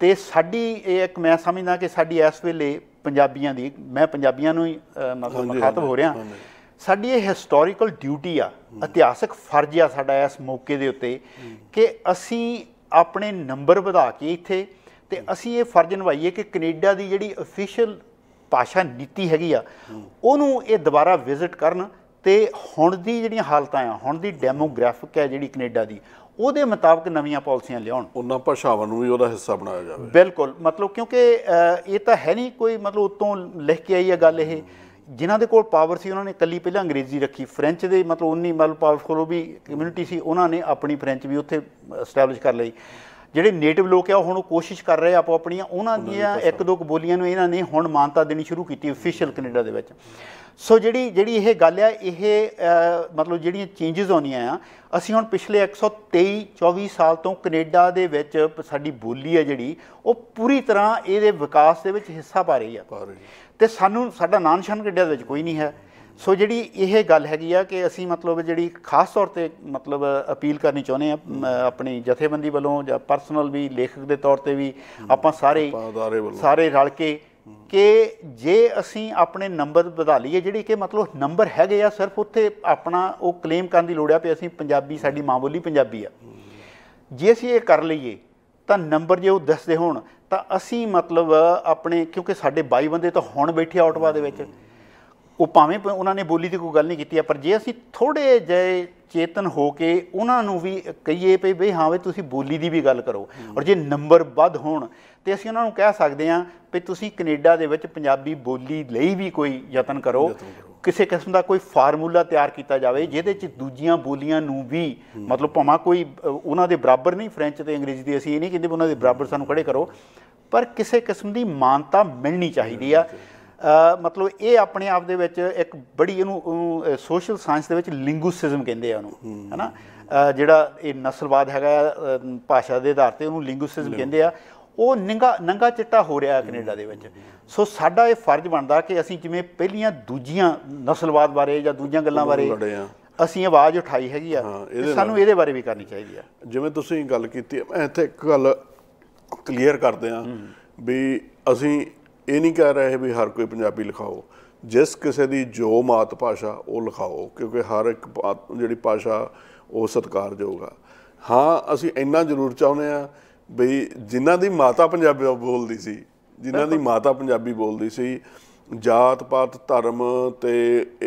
ਤੇ ਸਾਡੀ ਇਹ ਇੱਕ ਮੈਂ ਸਮਝਦਾ ਕਿ ਸਾਡੀ ਇਸ ਵੇਲੇ ਪੰਜਾਬੀਆਂ ਦੀ ਮੈਂ ਪੰਜਾਬੀਆਂ ਨੂੰ ਹੀ ਮਖਾਤਬ ਹੋ ਰਿਹਾ ਸਾਡੀ ਇਹ ਹਿਸਟੋਰੀਕਲ ਡਿਊਟੀ ਆ ਇਤਿਹਾਸਕ ਫਰਜ਼ ਆ ਸਾਡਾ ਇਸ ਮੌਕੇ ਦੇ ਉੱਤੇ ਕਿ ਅਸੀਂ ਆਪਣੇ ਨੰਬਰ ਵਧਾ ਕੇ ਇੱਥੇ ਤੇ ਅਸੀਂ ਇਹ ਫਰਜ਼ ਨਿਭਾਈਏ ਕਿ ਕੈਨੇਡਾ ਦੀ ਜਿਹੜੀ ਅਫੀਸ਼ੀਅਲ ਭਾਸ਼ਾ ਨੀਤੀ ਹੈਗੀ ਆ ਉਹਨੂੰ ਇਹ ਦੁਬਾਰਾ ਵਿਜ਼ਿਟ ਕਰਨ ਤੇ ਹੁਣ ਦੀ ਜਿਹੜੀਆਂ ਹਾਲਤਾਂ ਆ ਹੁਣ ਦੀ ਡੈਮੋਗ੍ਰਾਫਿਕ ਹੈ ਜਿਹੜੀ ਕੈਨੇਡਾ ਦੀ ਉਹਦੇ ਮੁਤਾਬਕ ਨਵੀਆਂ ਪਾਲਿਸੀਆਂ ਲਿਆਉਣ ਉਹਨਾਂ ਭਾਸ਼ਾਵਾਂ ਨੂੰ ਵੀ ਉਹਦਾ ਹਿੱਸਾ ਬਣਾਇਆ ਜਾਵੇ ਬਿਲਕੁਲ ਮਤਲਬ ਕਿਉਂਕਿ ਇਹ ਤਾਂ ਹੈ ਨਹੀਂ ਕੋਈ ਮਤਲਬ ਉਤੋਂ ਲਿਖ ਕੇ ਆਈ ਹੈ ਗੱਲ ਇਹ ਜਿਨ੍ਹਾਂ ਦੇ ਕੋਲ ਪਾਵਰ ਸੀ ਉਹਨਾਂ ਨੇ ਕੱਲੀ ਪਹਿਲਾਂ ਅੰਗਰੇਜ਼ੀ ਰੱਖੀ ਫ੍ਰੈਂਚ ਦੇ ਮਤਲਬ ਉਨੀ ਮਤਲਬ ਪਾਵਰਫੁਲ ਵੀ ਕਮਿਊਨਿਟੀ ਸੀ ਉਹਨਾਂ ਨੇ ਆਪਣੀ ਫ੍ਰੈਂਚ ਵੀ ਉੱਥੇ ਸਟੈਬਲਿਸ਼ ਕਰ ਲਈ ਜਿਹੜੇ ਨੇਟਿਵ ਲੋਕ ਆ ਹੁਣ ਕੋਸ਼ਿਸ਼ ਕਰ ਰਹੇ ਆਪੋ ਆਪਣੀਆਂ ਉਹਨਾਂ ਦੀਆਂ ਇੱਕ ਦੋ ਬੋਲੀਆਂ ਨੂੰ ਇਹਨਾਂ ਨੇ ਹੁਣ ਮਾਨਤਾ ਦੇਣੀ ਸ਼ੁਰੂ ਕੀਤੀ ਅਫੀਸ਼ੀਅਲ ਕੈਨੇਡਾ ਦੇ ਵਿੱਚ ਸੋ ਜਿਹੜੀ ਜਿਹੜੀ ਇਹ ਗੱਲ ਆ ਇਹ ਮਤਲਬ ਜਿਹੜੀਆਂ ਚੇਂजेस ਆਉਣੀਆਂ ਆ ਅਸੀਂ ਹੁਣ ਪਿਛਲੇ 123 24 ਸਾਲ ਤੋਂ ਕੈਨੇਡਾ ਦੇ ਵਿੱਚ ਸਾਡੀ ਬੋਲੀ ਆ ਜਿਹੜੀ ਉਹ ਪੂਰੀ ਤਰ੍ਹਾਂ ਇਹਦੇ ਵਿਕਾਸ ਦੇ ਵਿੱਚ ਹਿੱਸਾ ਪਾ ਰਹੀ ਆ ਤੇ ਸਾਨੂੰ ਸਾਡਾ ਨਿਸ਼ਾਨ ਕੈਨੇਡਾ ਦੇ ਵਿੱਚ ਕੋਈ ਨਹੀਂ ਹੈ ਸੋ ਜਿਹੜੀ ਇਹ ਗੱਲ ਹੈਗੀ ਆ ਕਿ ਅਸੀਂ ਮਤਲਬ ਜਿਹੜੀ ਖਾਸ ਤੌਰ ਤੇ ਮਤਲਬ ਅਪੀਲ ਕਰਨੀ ਚਾਹੁੰਦੇ ਆ ਆਪਣੀ ਜਥੇਬੰਦੀ ਵੱਲੋਂ ਜਾਂ ਪਰਸਨਲ ਵੀ ਲੇਖਕ ਦੇ ਤੌਰ ਤੇ ਵੀ ਆਪਾਂ ਸਾਰੇ ਸਾਰੇ ਰਲ ਕੇ ਕਿ ਜੇ ਅਸੀਂ ਆਪਣੇ ਨੰਬਰ ਵਧਾ ਲਈਏ ਜਿਹੜੀ ਕਿ ਮਤਲਬ ਨੰਬਰ ਹੈਗੇ ਆ ਸਿਰਫ ਉੱਥੇ ਆਪਣਾ ਉਹ ਕਲੇਮ ਕਰਨ ਦੀ ਲੋੜ ਆ ਪਈ ਅਸੀਂ ਪੰਜਾਬੀ ਸਾਡੀ ਮਾਂ ਬੋਲੀ ਪੰਜਾਬੀ ਆ ਜੇ ਅਸੀਂ ਇਹ ਕਰ ਲਈਏ ਤਾਂ ਨੰਬਰ ਜੇ ਉਹ ਦੱਸਦੇ ਹੋਣ ਤਾਂ ਅਸੀਂ ਮਤਲਬ ਆਪਣੇ ਕਿਉਂਕਿ ਸਾਡੇ 22 ਬੰਦੇ ਤਾਂ ਹੁਣ ਬੈਠੇ ਆਟਵਾ ਦੇ ਵਿੱਚ ਉਹ ਭਾਵੇਂ ਉਹਨਾਂ ਨੇ ਬੋਲੀ ਦੀ ਕੋਈ ਗੱਲ ਨਹੀਂ ਕੀਤੀ ਆ ਪਰ ਜੇ ਅਸੀਂ ਥੋੜੇ ਜੇ ਚੇਤਨ ਹੋ ਕੇ ਉਹਨਾਂ ਨੂੰ ਵੀ ਕਹੀਏ ਪਈ ਬਈ ਹਾਂ ਵੀ ਤੁਸੀਂ ਬੋਲੀ ਦੀ ਵੀ ਗੱਲ ਕਰੋ ਔਰ ਜੇ ਨੰਬਰ ਵੱਧ ਹੋਣ ਤੇ ਅਸੀਂ ਉਹਨਾਂ ਨੂੰ ਕਹਿ ਸਕਦੇ ਹਾਂ ਵੀ ਤੁਸੀਂ ਕੈਨੇਡਾ ਦੇ ਵਿੱਚ ਪੰਜਾਬੀ ਬੋਲੀ ਲਈ ਵੀ ਕੋਈ ਯਤਨ ਕਰੋ ਕਿਸੇ ਕਿਸਮ ਦਾ ਕੋਈ ਫਾਰਮੂਲਾ ਤਿਆਰ ਕੀਤਾ ਜਾਵੇ ਜਿਹਦੇ ਚ ਦੂਜੀਆਂ ਬੋਲੀਆਂ ਨੂੰ ਵੀ ਮਤਲਬ ਭਾਵੇਂ ਕੋਈ ਉਹਨਾਂ ਦੇ ਬਰਾਬਰ ਨਹੀਂ ਫ੍ਰੈਂਚ ਤੇ ਅੰਗਰੇਜ਼ੀ ਦੀ ਅਸੀਂ ਇਹ ਨਹੀਂ ਕਹਿੰਦੇ ਉਹਨਾਂ ਦੇ ਬਰਾਬਰ ਸਾਨੂੰ ਖੜੇ ਕਰੋ ਪਰ ਕਿਸੇ ਕਿਸਮ ਦੀ ਮਾਨਤਾ ਮਿਲਣੀ ਚਾਹੀਦੀ ਆ ਮਤਲਬ ਇਹ ਆਪਣੇ ਆਪ ਦੇ ਵਿੱਚ ਇੱਕ ਬੜੀ ਇਹਨੂੰ ਸੋਸ਼ਲ ਸਾਇੰਸ ਦੇ ਵਿੱਚ ਲਿੰਗੁਇਸਮ ਕਹਿੰਦੇ ਆ ਉਹਨੂੰ ਹੈਨਾ ਜਿਹੜਾ ਇਹ ਨਸਲਵਾਦ ਹੈਗਾ ਭਾਸ਼ਾ ਦੇ ਆਧਾਰ ਤੇ ਉਹਨੂੰ ਲਿੰਗੁਇਸਮ ਕਹਿੰਦੇ ਆ ਉਹ ਨੰਗਾ ਨੰਗਾ ਚਿੱਟਾ ਹੋ ਰਿਹਾ ਕੈਨੇਡਾ ਦੇ ਵਿੱਚ ਸੋ ਸਾਡਾ ਇਹ ਫਰਜ਼ ਬਣਦਾ ਕਿ ਅਸੀਂ ਜਿਵੇਂ ਪਹਿਲੀਆਂ ਦੂਜੀਆਂ ਨਸਲਵਾਦ ਬਾਰੇ ਜਾਂ ਦੂਜੀਆਂ ਗੱਲਾਂ ਬਾਰੇ ਅਸੀਂ ਆਵਾਜ਼ ਉਠਾਈ ਹੈਗੀ ਆ ਸਾਨੂੰ ਇਹਦੇ ਬਾਰੇ ਵੀ ਕਰਨੀ ਚਾਹੀਦੀ ਆ ਜਿਵੇਂ ਤੁਸੀਂ ਗੱਲ ਕੀਤੀ ਮੈਂ ਇੱਥੇ ਇੱਕ ਗੱਲ ਕਲੀਅਰ ਕਰਦੇ ਆ ਵੀ ਅਸੀਂ ਇਹ ਨਹੀਂ ਕਹਿ ਰਹੇ ਵੀ ਹਰ ਕੋਈ ਪੰਜਾਬੀ ਲਿਖਾਓ ਜਿਸ ਕਿਸੇ ਦੀ ਜੋ ਮਾਤ ਭਾਸ਼ਾ ਉਹ ਲਿਖਾਓ ਕਿਉਂਕਿ ਹਰ ਇੱਕ ਜਿਹੜੀ ਭਾਸ਼ਾ ਉਹ ਸਤਿਕਾਰਯੋਗ ਆ ਹਾਂ ਅਸੀਂ ਇੰਨਾ ਜ਼ਰੂਰ ਚਾਹੁੰਦੇ ਆ ਵੀ ਜਿਨ੍ਹਾਂ ਦੀ ਮਾਤਾ ਪੰਜਾਬੀ ਬੋਲਦੀ ਸੀ ਜਿਨ੍ਹਾਂ ਦੀ ਮਾਤਾ ਪੰਜਾਬੀ ਬੋਲਦੀ ਸੀ ਜਾਤ ਪਾਤ ਧਰਮ ਤੇ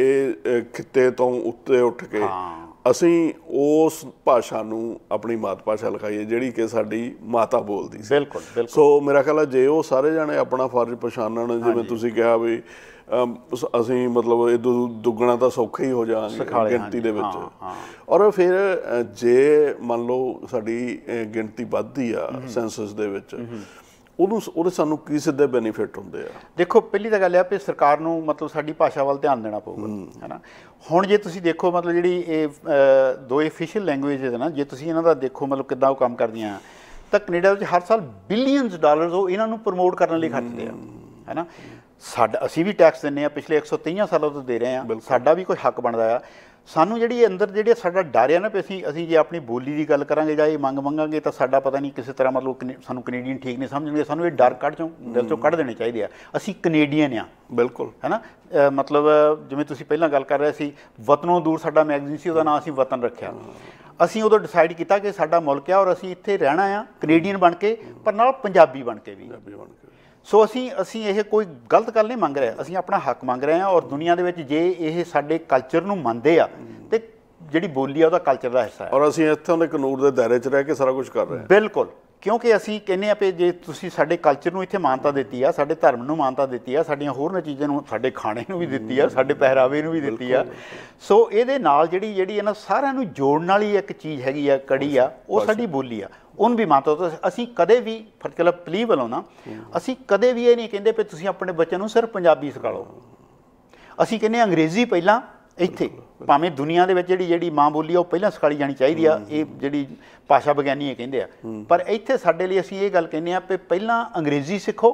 ਇਹ ਖਿੱਤੇ ਤੋਂ ਉੱਤੇ ਉੱਠ ਕੇ ਅਸੀਂ ਉਸ ਭਾਸ਼ਾ ਨੂੰ ਆਪਣੀ ਮਾਤ ਭਾਸ਼ਾ ਲਿਖਾਈਏ ਜਿਹੜੀ ਕਿ ਸਾਡੀ ਮਾਤਾ ਬੋਲਦੀ ਸੀ ਬਿਲਕੁਲ ਬਿਲਕੁਲ ਸੋ ਮੇਰਾ ਖਿਆਲ ਹੈ ਜੇ ਉਹ ਸਾਰੇ ਜਾਣੇ ਆਪਣਾ ਫਰਜ਼ ਪਛਾਣਨ ਜਿਵੇਂ ਤੁਸੀਂ ਕਿਹਾ ਵੀ ਅਸੀਂ ਮਤਲਬ ਇਹ ਦੁੱਗਣਾ ਤਾਂ ਸੌਖਾ ਹੀ ਹੋ ਜਾਾਂਗੇ ਗਿਣਤੀ ਦੇ ਵਿੱਚ ਔਰ ਫਿਰ ਜੇ ਮੰਨ ਲਓ ਸਾਡੀ ਗਿਣਤੀ ਵੱਧਦੀ ਆ ਸੈਂਸਸ ਦੇ ਵਿੱਚ ਉਹਨੂੰ ਉਹਦੇ ਸਾਨੂੰ ਕੀ ਸਿੱਧੇ ਬੈਨੀਫਿਟ ਹੁੰਦੇ ਆ ਦੇਖੋ ਪਹਿਲੀ ਤਾਂ ਗੱਲ ਆ ਕਿ ਸਰਕਾਰ ਨੂੰ ਮਤਲਬ ਸਾਡੀ ਭਾਸ਼ਾ ਵੱਲ ਧਿਆਨ ਦੇਣਾ ਪਊਗਾ ਹੈਨਾ ਹੁਣ ਜੇ ਤੁਸੀਂ ਦੇਖੋ ਮਤਲਬ ਜਿਹੜੀ ਇਹ ਦੋ ਅਫੀਸ਼ੀਅਲ ਲੈਂਗੁਏਜਸ ਨਾ ਜੇ ਤੁਸੀਂ ਇਹਨਾਂ ਦਾ ਦੇਖੋ ਮਤਲਬ ਕਿੱਦਾਂ ਉਹ ਕੰਮ ਕਰਦੀਆਂ ਤਾਂ ਕੈਨੇਡਾ ਵਿੱਚ ਹਰ ਸਾਲ ਬਿਲੀਅਨਸ ਡਾਲਰਸ ਉਹ ਇਹਨਾਂ ਨੂੰ ਪ੍ਰਮੋਟ ਕਰਨ ਲਈ ਖਰਚਦੇ ਆ ਹੈਨਾ ਸਾਡਾ ਅਸੀਂ ਵੀ ਟੈਕਸ ਦਿੰਨੇ ਆ ਪਿਛਲੇ 130 ਸਾਲਾਂ ਤੋਂ ਦੇ ਰਹੇ ਆ ਸਾਡਾ ਵੀ ਕੋਈ ਹੱਕ ਬਣਦਾ ਆ ਸਾਨੂੰ ਜਿਹੜੀ ਅੰਦਰ ਜਿਹੜੇ ਸਾਡਾ ਡਰ ਹੈ ਨਾ ਵੀ ਅਸੀਂ ਅਸੀਂ ਜੇ ਆਪਣੀ ਬੋਲੀ ਦੀ ਗੱਲ ਕਰਾਂਗੇ ਜਾਂ ਇਹ ਮੰਗ ਮੰਗਾਂਗੇ ਤਾਂ ਸਾਡਾ ਪਤਾ ਨਹੀਂ ਕਿਸੇ ਤਰ੍ਹਾਂ ਮਤਲਬ ਸਾਨੂੰ ਕੈਨੇਡੀਅਨ ਠੀਕ ਨਹੀਂ ਸਮਝਣਗੇ ਸਾਨੂੰ ਇਹ ਡਰ ਕੱਢ ਚੋਂ ਦਿਲ ਚੋਂ ਕੱਢ ਦੇਣੇ ਚਾਹੀਦੇ ਆ ਅਸੀਂ ਕੈਨੇਡੀਅਨ ਆ ਬਿਲਕੁਲ ਹੈਨਾ ਮਤਲਬ ਜਿਵੇਂ ਤੁਸੀਂ ਪਹਿਲਾਂ ਗੱਲ ਕਰ ਰਹੇ ਸੀ ਵਤਨੋਂ ਦੂਰ ਸਾਡਾ ਮੈਗਜ਼ੀਨ ਸੀ ਉਹਦਾ ਨਾਮ ਅਸੀਂ ਵਤਨ ਰੱਖਿਆ ਅਸੀਂ ਉਦੋਂ ਡਿਸਾਈਡ ਕੀਤਾ ਕਿ ਸਾਡਾ ਮੁਲਕ ਆ ਔਰ ਅਸੀਂ ਇੱਥੇ ਰਹਿਣਾ ਆ ਕੈਨੇਡੀਅਨ ਬਣ ਕੇ ਪਰ ਨਾਲ ਪੰਜਾਬੀ ਬਣ ਕੇ ਵੀ ਪੰਜਾਬੀ ਬਣ ਕੇ ਸੋ ਅਸੀਂ ਅਸੀਂ ਇਹ ਕੋਈ ਗਲਤ ਗੱਲ ਨਹੀਂ ਮੰਗ ਰਹੇ ਅਸੀਂ ਆਪਣਾ ਹੱਕ ਮੰਗ ਰਹੇ ਹਾਂ ਔਰ ਦੁਨੀਆ ਦੇ ਵਿੱਚ ਜੇ ਇਹ ਸਾਡੇ ਕਲਚਰ ਨੂੰ ਮੰਨਦੇ ਆ ਤੇ ਜਿਹੜੀ ਬੋਲੀ ਆ ਉਹਦਾ ਕਲਚਰ ਦਾ ਹਿੱਸਾ ਹੈ ਔਰ ਅਸੀਂ ਇੱਥੋਂ ਦੇ ਕਨੂਰ ਦੇ ਦਾਇਰੇ 'ਚ ਰਹਿ ਕੇ ਸਾਰਾ ਕੁਝ ਕਰ ਰਹੇ ਹਾਂ ਬਿਲਕੁਲ ਕਿਉਂਕਿ ਅਸੀਂ ਕਹਿੰਨੇ ਆ ਕਿ ਜੇ ਤੁਸੀਂ ਸਾਡੇ ਕਲਚਰ ਨੂੰ ਇੱਥੇ ਮਾਨਤਾ ਦਿੱਤੀ ਆ ਸਾਡੇ ਧਰਮ ਨੂੰ ਮਾਨਤਾ ਦਿੱਤੀ ਆ ਸਾਡੀਆਂ ਹੋਰ ਚੀਜ਼ਾਂ ਨੂੰ ਸਾਡੇ ਖਾਣੇ ਨੂੰ ਵੀ ਦਿੱਤੀ ਆ ਸਾਡੇ ਪਹਿਰਾਵੇ ਨੂੰ ਵੀ ਦਿੱਤੀ ਆ ਸੋ ਇਹਦੇ ਨਾਲ ਜਿਹੜੀ ਜਿਹੜੀ ਇਹਨਾਂ ਸਾਰਿਆਂ ਨੂੰ ਜੋੜਨ ਵਾਲੀ ਇੱਕ ਚੀਜ਼ ਹੈਗੀ ਆ ਕੜੀ ਆ ਉਹ ਸਾਡੀ ਬੋਲੀ ਆ ਉਹਨ ਵੀ ਮਾਨਤਾ ਤੋਂ ਅਸੀਂ ਕਦੇ ਵੀ ਫਰਕਲ ਪਲੀ ਬਲੋ ਨਾ ਅਸੀਂ ਕਦੇ ਵੀ ਇਹ ਨਹੀਂ ਕਹਿੰਦੇ ਕਿ ਤੁਸੀਂ ਆਪਣੇ ਬੱਚੇ ਨੂੰ ਸਿਰਫ ਪੰਜਾਬੀ ਸਿਖਾ ਲਓ ਅਸੀਂ ਕਹਿੰਦੇ ਅੰਗਰੇਜ਼ੀ ਪਹਿਲਾਂ ਇੱਥੇ ਭਾਵੇਂ ਦੁਨੀਆ ਦੇ ਵਿੱਚ ਜਿਹੜੀ ਜਿਹੜੀ ਮਾਂ ਬੋਲੀ ਆ ਉਹ ਪਹਿਲਾਂ ਸਿਖਾਈ ਜਾਣੀ ਚਾਹੀਦੀ ਆ ਇਹ ਜਿਹੜੀ ਭਾਸ਼ਾ ਵਿਗਿਆਨੀ ਇਹ ਕਹਿੰਦੇ ਆ ਪਰ ਇੱਥੇ ਸਾਡੇ ਲਈ ਅਸੀਂ ਇਹ ਗੱਲ ਕਹਿੰਦੇ ਆ ਕਿ ਪਹਿਲਾਂ ਅੰਗਰੇਜ਼ੀ ਸਿੱਖੋ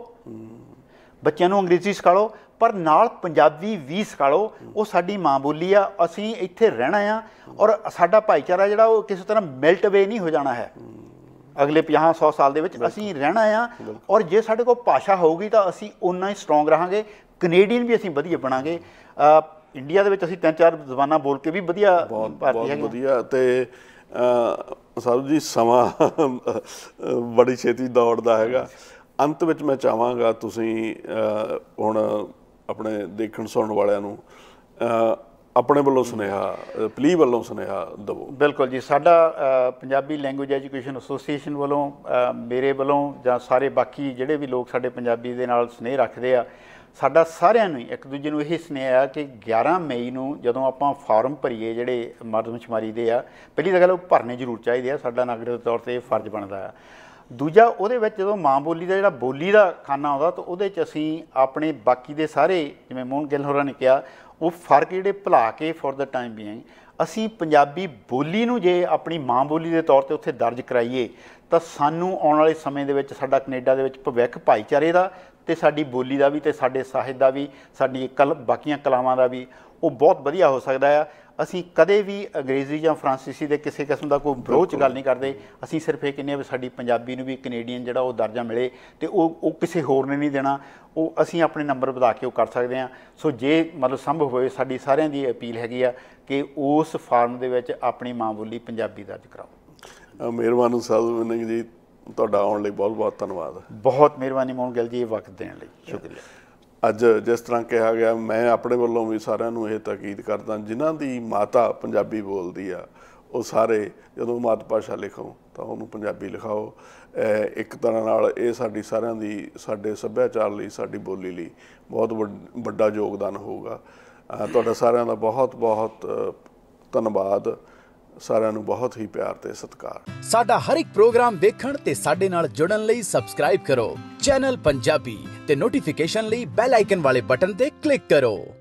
ਬੱਚਿਆਂ ਨੂੰ ਅੰਗਰੇਜ਼ੀ ਸਿਖਾਓ ਪਰ ਨਾਲ ਪੰਜਾਬੀ ਵੀ ਸਿਖਾਓ ਉਹ ਸਾਡੀ ਮਾਂ ਬੋਲੀ ਆ ਅਸੀਂ ਇੱਥੇ ਰਹਿਣਾ ਆ ਔਰ ਸਾਡਾ ਭਾਈਚਾਰਾ ਜਿਹੜਾ ਉਹ ਕਿਸੇ ਤਰ੍ਹਾਂ ਮੈਲਟ ਵੇ ਨਹੀਂ ਹੋ ਜਾਣਾ ਹੈ ਅਗਲੇ 50 100 ਸਾਲ ਦੇ ਵਿੱਚ ਅਸੀਂ ਰਹਿਣਾ ਆ ਔਰ ਜੇ ਸਾਡੇ ਕੋਲ ਭਾਸ਼ਾ ਹੋਊਗੀ ਤਾਂ ਅਸੀਂ ਉਨਾ ਹੀ ਸਟਰੋਂਗ ਰਹਾਂਗੇ ਕੈਨੇਡੀਅਨ ਵੀ ਅਸੀਂ ਵਧੀਆ ਬਣਾਂਗੇ ਇੰਡੀਆ ਦੇ ਵਿੱਚ ਅਸੀਂ ਤਿੰਨ ਚਾਰ ਜ਼ਬਾਨਾਂ ਬੋਲ ਕੇ ਵੀ ਵਧੀਆ ਭਾਰਤੀ ਹੈ ਬਹੁਤ ਵਧੀਆ ਤੇ ਸਾਰੂ ਜੀ ਸਮਾਂ ਬੜੀ ਛੇਤੀ ਦੌੜਦਾ ਹੈਗਾ ਅੰਤ ਵਿੱਚ ਮੈਂ ਚਾਹਾਂਗਾ ਤੁਸੀਂ ਹੁਣ ਆਪਣੇ ਦੇਖਣ ਸੁਣਨ ਵਾਲਿਆਂ ਨੂੰ ਆਪਣੇ ਵੱਲੋਂ ਸੁਨੇਹਾ ਪਲੀ ਵੱਲੋਂ ਸੁਨੇਹਾ ਦਿਵੋ ਬਿਲਕੁਲ ਜੀ ਸਾਡਾ ਪੰਜਾਬੀ ਲੈਂਗੁਏਜ ਐਜੂਕੇਸ਼ਨ ਐਸੋਸੀਏਸ਼ਨ ਵੱਲੋਂ ਮੇਰੇ ਵੱਲੋਂ ਜਾਂ ਸਾਰੇ ਬਾਕੀ ਜਿਹੜੇ ਵੀ ਲੋਕ ਸਾਡੇ ਪੰਜਾਬੀ ਦੇ ਨਾਲ ਸਨੇਹ ਰੱਖਦੇ ਆ ਸਾਡਾ ਸਾਰਿਆਂ ਨੂੰ ਇੱਕ ਦੂਜੇ ਨੂੰ ਇਹ ਸੁਨੇਹਾ ਕਿ 11 ਮਈ ਨੂੰ ਜਦੋਂ ਆਪਾਂ ਫਾਰਮ ਭਰੀਏ ਜਿਹੜੇ ਮਰਦਮਸ਼ਮਾਰੀ ਦੇ ਆ ਪਹਿਲੀ ਤਾਂ ਗੱਲ ਉਹ ਭਰਨੇ ਜ਼ਰੂਰ ਚਾਹੀਦੇ ਆ ਸਾਡਾ ਨਾਗਰਿਕ ਦੇ ਤੌਰ ਤੇ ਫਰਜ਼ ਬਣਦਾ ਆ ਦੂਜਾ ਉਹਦੇ ਵਿੱਚ ਜਦੋਂ ਮਾਂ ਬੋਲੀ ਦਾ ਜਿਹੜਾ ਬੋਲੀ ਦਾ ਖਾਨਾ ਆਉਂਦਾ ਤਾਂ ਉਹਦੇ 'ਚ ਅਸੀਂ ਆਪਣੇ ਬਾਕੀ ਦੇ ਸਾਰੇ ਜਿਵੇਂ ਮੋਹਨ ਗਿੱਲ ਹੋਰਾਂ ਨੇ ਕਿਹਾ ਉਹ ਫਰਕ ਜਿਹੜੇ ਭੁਲਾ ਕੇ ਫॉर ਦਾ ਟਾਈਮ ਬੀਇੰਗ ਅਸੀਂ ਪੰਜਾਬੀ ਬੋਲੀ ਨੂੰ ਜੇ ਆਪਣੀ ਮਾਂ ਬੋਲੀ ਦੇ ਤੌਰ ਤੇ ਉੱਥੇ ਦਰਜ ਕਰਾਈਏ ਤਾਂ ਸਾਨੂੰ ਆਉਣ ਵਾਲੇ ਸਮੇਂ ਦੇ ਵਿੱਚ ਸਾਡਾ ਕੈਨੇਡਾ ਦੇ ਵਿੱਚ ਭਵਿੱਖ ਭਾਈਚਾਰੇ ਦਾ ਤੇ ਸਾਡੀ ਬੋਲੀ ਦਾ ਵੀ ਤੇ ਸਾਡੇ ਸਾਹਿਤ ਦਾ ਵੀ ਸਾਡੀ ਕਲ ਬਾਕੀਆਂ ਕਲਾਵਾਂ ਦਾ ਵੀ ਉਹ ਬਹੁਤ ਵਧੀਆ ਹੋ ਸਕਦਾ ਆ ਅਸੀਂ ਕਦੇ ਵੀ ਅੰਗਰੇਜ਼ੀ ਜਾਂ ਫ੍ਰਾਂਸੀਸੀ ਦੇ ਕਿਸੇ ਕਿਸਮ ਦਾ ਕੋਈ ਬਰੋਚ ਗੱਲ ਨਹੀਂ ਕਰਦੇ ਅਸੀਂ ਸਿਰਫ ਇਹ ਕਿੰਨੇ ਵੀ ਸਾਡੀ ਪੰਜਾਬੀ ਨੂੰ ਵੀ ਕੈਨੇਡੀਅਨ ਜਿਹੜਾ ਉਹ ਦਰਜਾ ਮਿਲੇ ਤੇ ਉਹ ਉਹ ਕਿਸੇ ਹੋਰ ਨੇ ਨਹੀਂ ਦੇਣਾ ਉਹ ਅਸੀਂ ਆਪਣੇ ਨੰਬਰ ਵਧਾ ਕੇ ਉਹ ਕਰ ਸਕਦੇ ਆ ਸੋ ਜੇ ਮਤਲਬ ਸੰਭਵ ਹੋਵੇ ਸਾਡੀ ਸਾਰਿਆਂ ਦੀ ਅਪੀਲ ਹੈਗੀ ਆ ਕਿ ਉਸ ਫਾਰਮ ਦੇ ਵਿੱਚ ਆਪਣੀ ਮਾਂ ਬੋਲੀ ਪੰਜਾਬੀ ਦਰਜ ਕਰਾਓ ਮਿਹਰਬਾਨ ਸਾਹਿਬ ਜੀ ਤੁਹਾਡਾ ਆਉਣ ਲਈ ਬਹੁਤ-ਬਹੁਤ ਧੰਨਵਾਦ ਬਹੁਤ ਮਿਹਰਬਾਨੀ ਮੋਹਨ ਗਿਲ ਜੀ ਇਹ ਵਕਤ ਦੇਣ ਲਈ ਸ਼ੁਕਰੀਆ ਅੱਜ ਜਿਸ ਤਰ੍ਹਾਂ ਕਿਹਾ ਗਿਆ ਮੈਂ ਆਪਣੇ ਵੱਲੋਂ ਵੀ ਸਾਰਿਆਂ ਨੂੰ ਇਹ ਤਾਕੀਦ ਕਰਦਾ ਜਿਨ੍ਹਾਂ ਦੀ ਮਾਤਾ ਪੰਜਾਬੀ ਬੋਲਦੀ ਆ ਉਹ ਸਾਰੇ ਜਦੋਂ ਮਾਤ ਭਾਸ਼ਾ ਲਿਖੋ ਤਾਂ ਉਹਨੂੰ ਪੰਜਾਬੀ ਲਿਖਾਓ ਇੱਕ ਤਰ੍ਹਾਂ ਨਾਲ ਇਹ ਸਾਡੀ ਸਾਰਿਆਂ ਦੀ ਸਾਡੇ ਸੱਭਿਆਚਾਰ ਲਈ ਸਾਡੀ ਬੋਲੀ ਲਈ ਬਹੁਤ ਵੱਡਾ ਯੋਗਦਾਨ ਹੋਊਗਾ ਤੁਹਾਡਾ ਸਾਰਿਆਂ ਦਾ ਬਹੁਤ ਬਹੁਤ ਧੰਨਵਾਦ ਸਾਰਿਆਂ ਨੂੰ ਬਹੁਤ ਹੀ ਪਿਆਰ ਤੇ ਸਤਿਕਾਰ ਸਾਡਾ ਹਰ ਇੱਕ ਪ੍ਰੋਗਰਾਮ ਦੇਖਣ ਤੇ ਸਾਡੇ ਨਾਲ ਜੁੜਨ ਲਈ ਸਬਸਕ੍ਰਾਈਬ ਕਰੋ ਚੈਨਲ ਪੰਜਾਬੀ ਤੇ ਨੋਟੀਫਿਕੇਸ਼ਨ ਲਈ ਬੈਲ ਆਈਕਨ ਵਾਲੇ ਬਟਨ ਤੇ ਕਲਿੱਕ ਕਰੋ